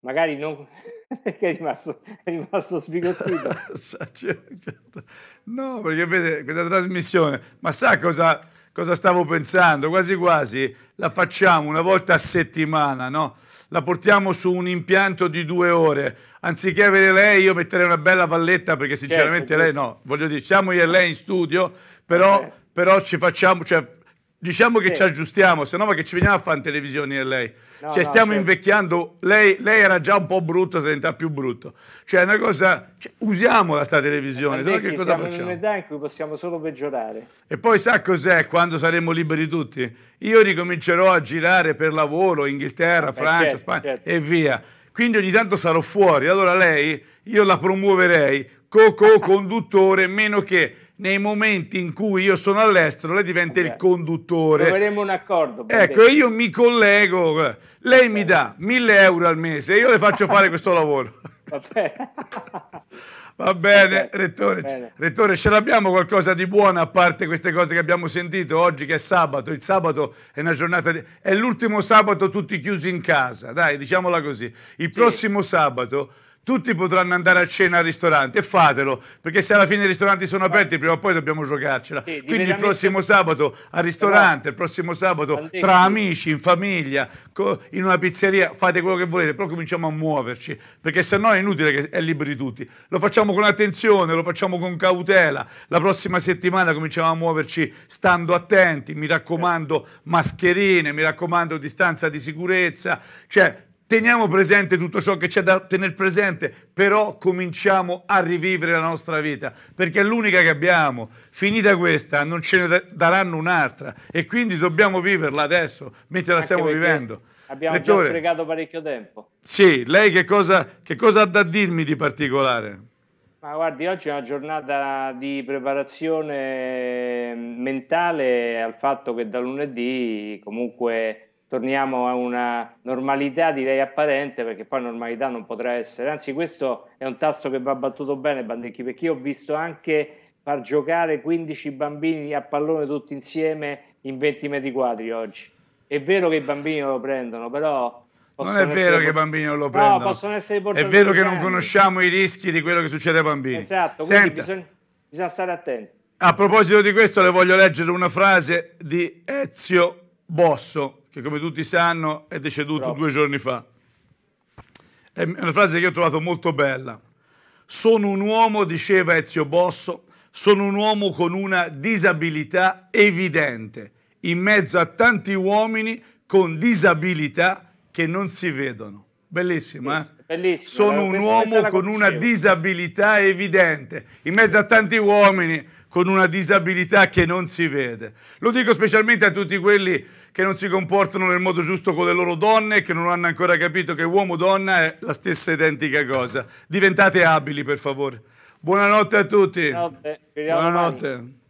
Magari non perché è rimasto, è rimasto sbigottito. no, perché vede questa trasmissione, ma sa cosa, cosa stavo pensando? Quasi quasi la facciamo una volta a settimana, no? la portiamo su un impianto di due ore. Anziché avere lei, io metterei una bella valletta perché sinceramente certo, lei certo. no. Voglio dire, siamo io e lei in studio, però, eh. però ci facciamo, cioè, Diciamo che sì. ci aggiustiamo, se no ma che ci veniamo a fare in televisione e lei. No, cioè no, stiamo certo. invecchiando, lei, lei, era già un po' brutto, diventa più brutto. Cioè è una cosa, cioè, usiamola sta televisione, se no che cosa facciamo? Siamo in un'età in cui possiamo solo peggiorare. E poi sa cos'è quando saremo liberi tutti? Io ricomincerò a girare per lavoro, Inghilterra, Beh, certo, Francia, certo, Spagna certo. e via. Quindi ogni tanto sarò fuori, allora lei io la promuoverei co-co-conduttore, meno che nei momenti in cui io sono all'estero, lei diventa okay. il conduttore. Troveremo un accordo. Ecco, bene. io mi collego, lei okay. mi dà 1000 euro al mese e io le faccio fare questo lavoro. Va bene, okay. rettore, bene. rettore, ce l'abbiamo qualcosa di buono a parte queste cose che abbiamo sentito oggi che è sabato, il sabato è una giornata di... è l'ultimo sabato tutti chiusi in casa, dai, diciamola così. Il sì. prossimo sabato tutti potranno andare a cena al ristorante e fatelo, perché se alla fine i ristoranti sono aperti prima o poi dobbiamo giocarcela. Sì, Quindi il prossimo sabato al ristorante, il prossimo sabato tra amici, in famiglia, in una pizzeria, fate quello che volete, però cominciamo a muoverci, perché se no è inutile che è liberi tutti. Lo facciamo con attenzione, lo facciamo con cautela, la prossima settimana cominciamo a muoverci stando attenti, mi raccomando mascherine, mi raccomando distanza di sicurezza, cioè Teniamo presente tutto ciò che c'è da tenere presente, però cominciamo a rivivere la nostra vita, perché è l'unica che abbiamo. Finita questa, non ce ne daranno un'altra e quindi dobbiamo viverla adesso, mentre la stiamo vivendo. Abbiamo Lettore, già sprecato parecchio tempo. Sì, lei che cosa, che cosa ha da dirmi di particolare? Ma guardi, oggi è una giornata di preparazione mentale al fatto che da lunedì comunque torniamo a una normalità direi apparente perché poi normalità non potrà essere anzi questo è un tasto che va battuto bene Bandecchi perché io ho visto anche far giocare 15 bambini a pallone tutti insieme in 20 metri quadri oggi è vero che i bambini lo prendono però non è vero che i bambini non lo prendono no, possono essere portati. è vero che non conosciamo i rischi di quello che succede ai bambini esatto Senta. Bisogna, bisogna stare attenti a proposito di questo le voglio leggere una frase di Ezio Bosso che come tutti sanno è deceduto Bravo. due giorni fa. È una frase che ho trovato molto bella. Sono un uomo, diceva Ezio Bosso, sono un uomo con una disabilità evidente, in mezzo a tanti uomini con disabilità che non si vedono. Bellissimo, eh? Bellissimo. Sono eh, un uomo con una disabilità evidente, in mezzo a tanti uomini con una disabilità che non si vede. Lo dico specialmente a tutti quelli che non si comportano nel modo giusto con le loro donne, e che non hanno ancora capito che uomo-donna è la stessa identica cosa. Diventate abili, per favore. Buonanotte a tutti. Buonanotte. Buonanotte.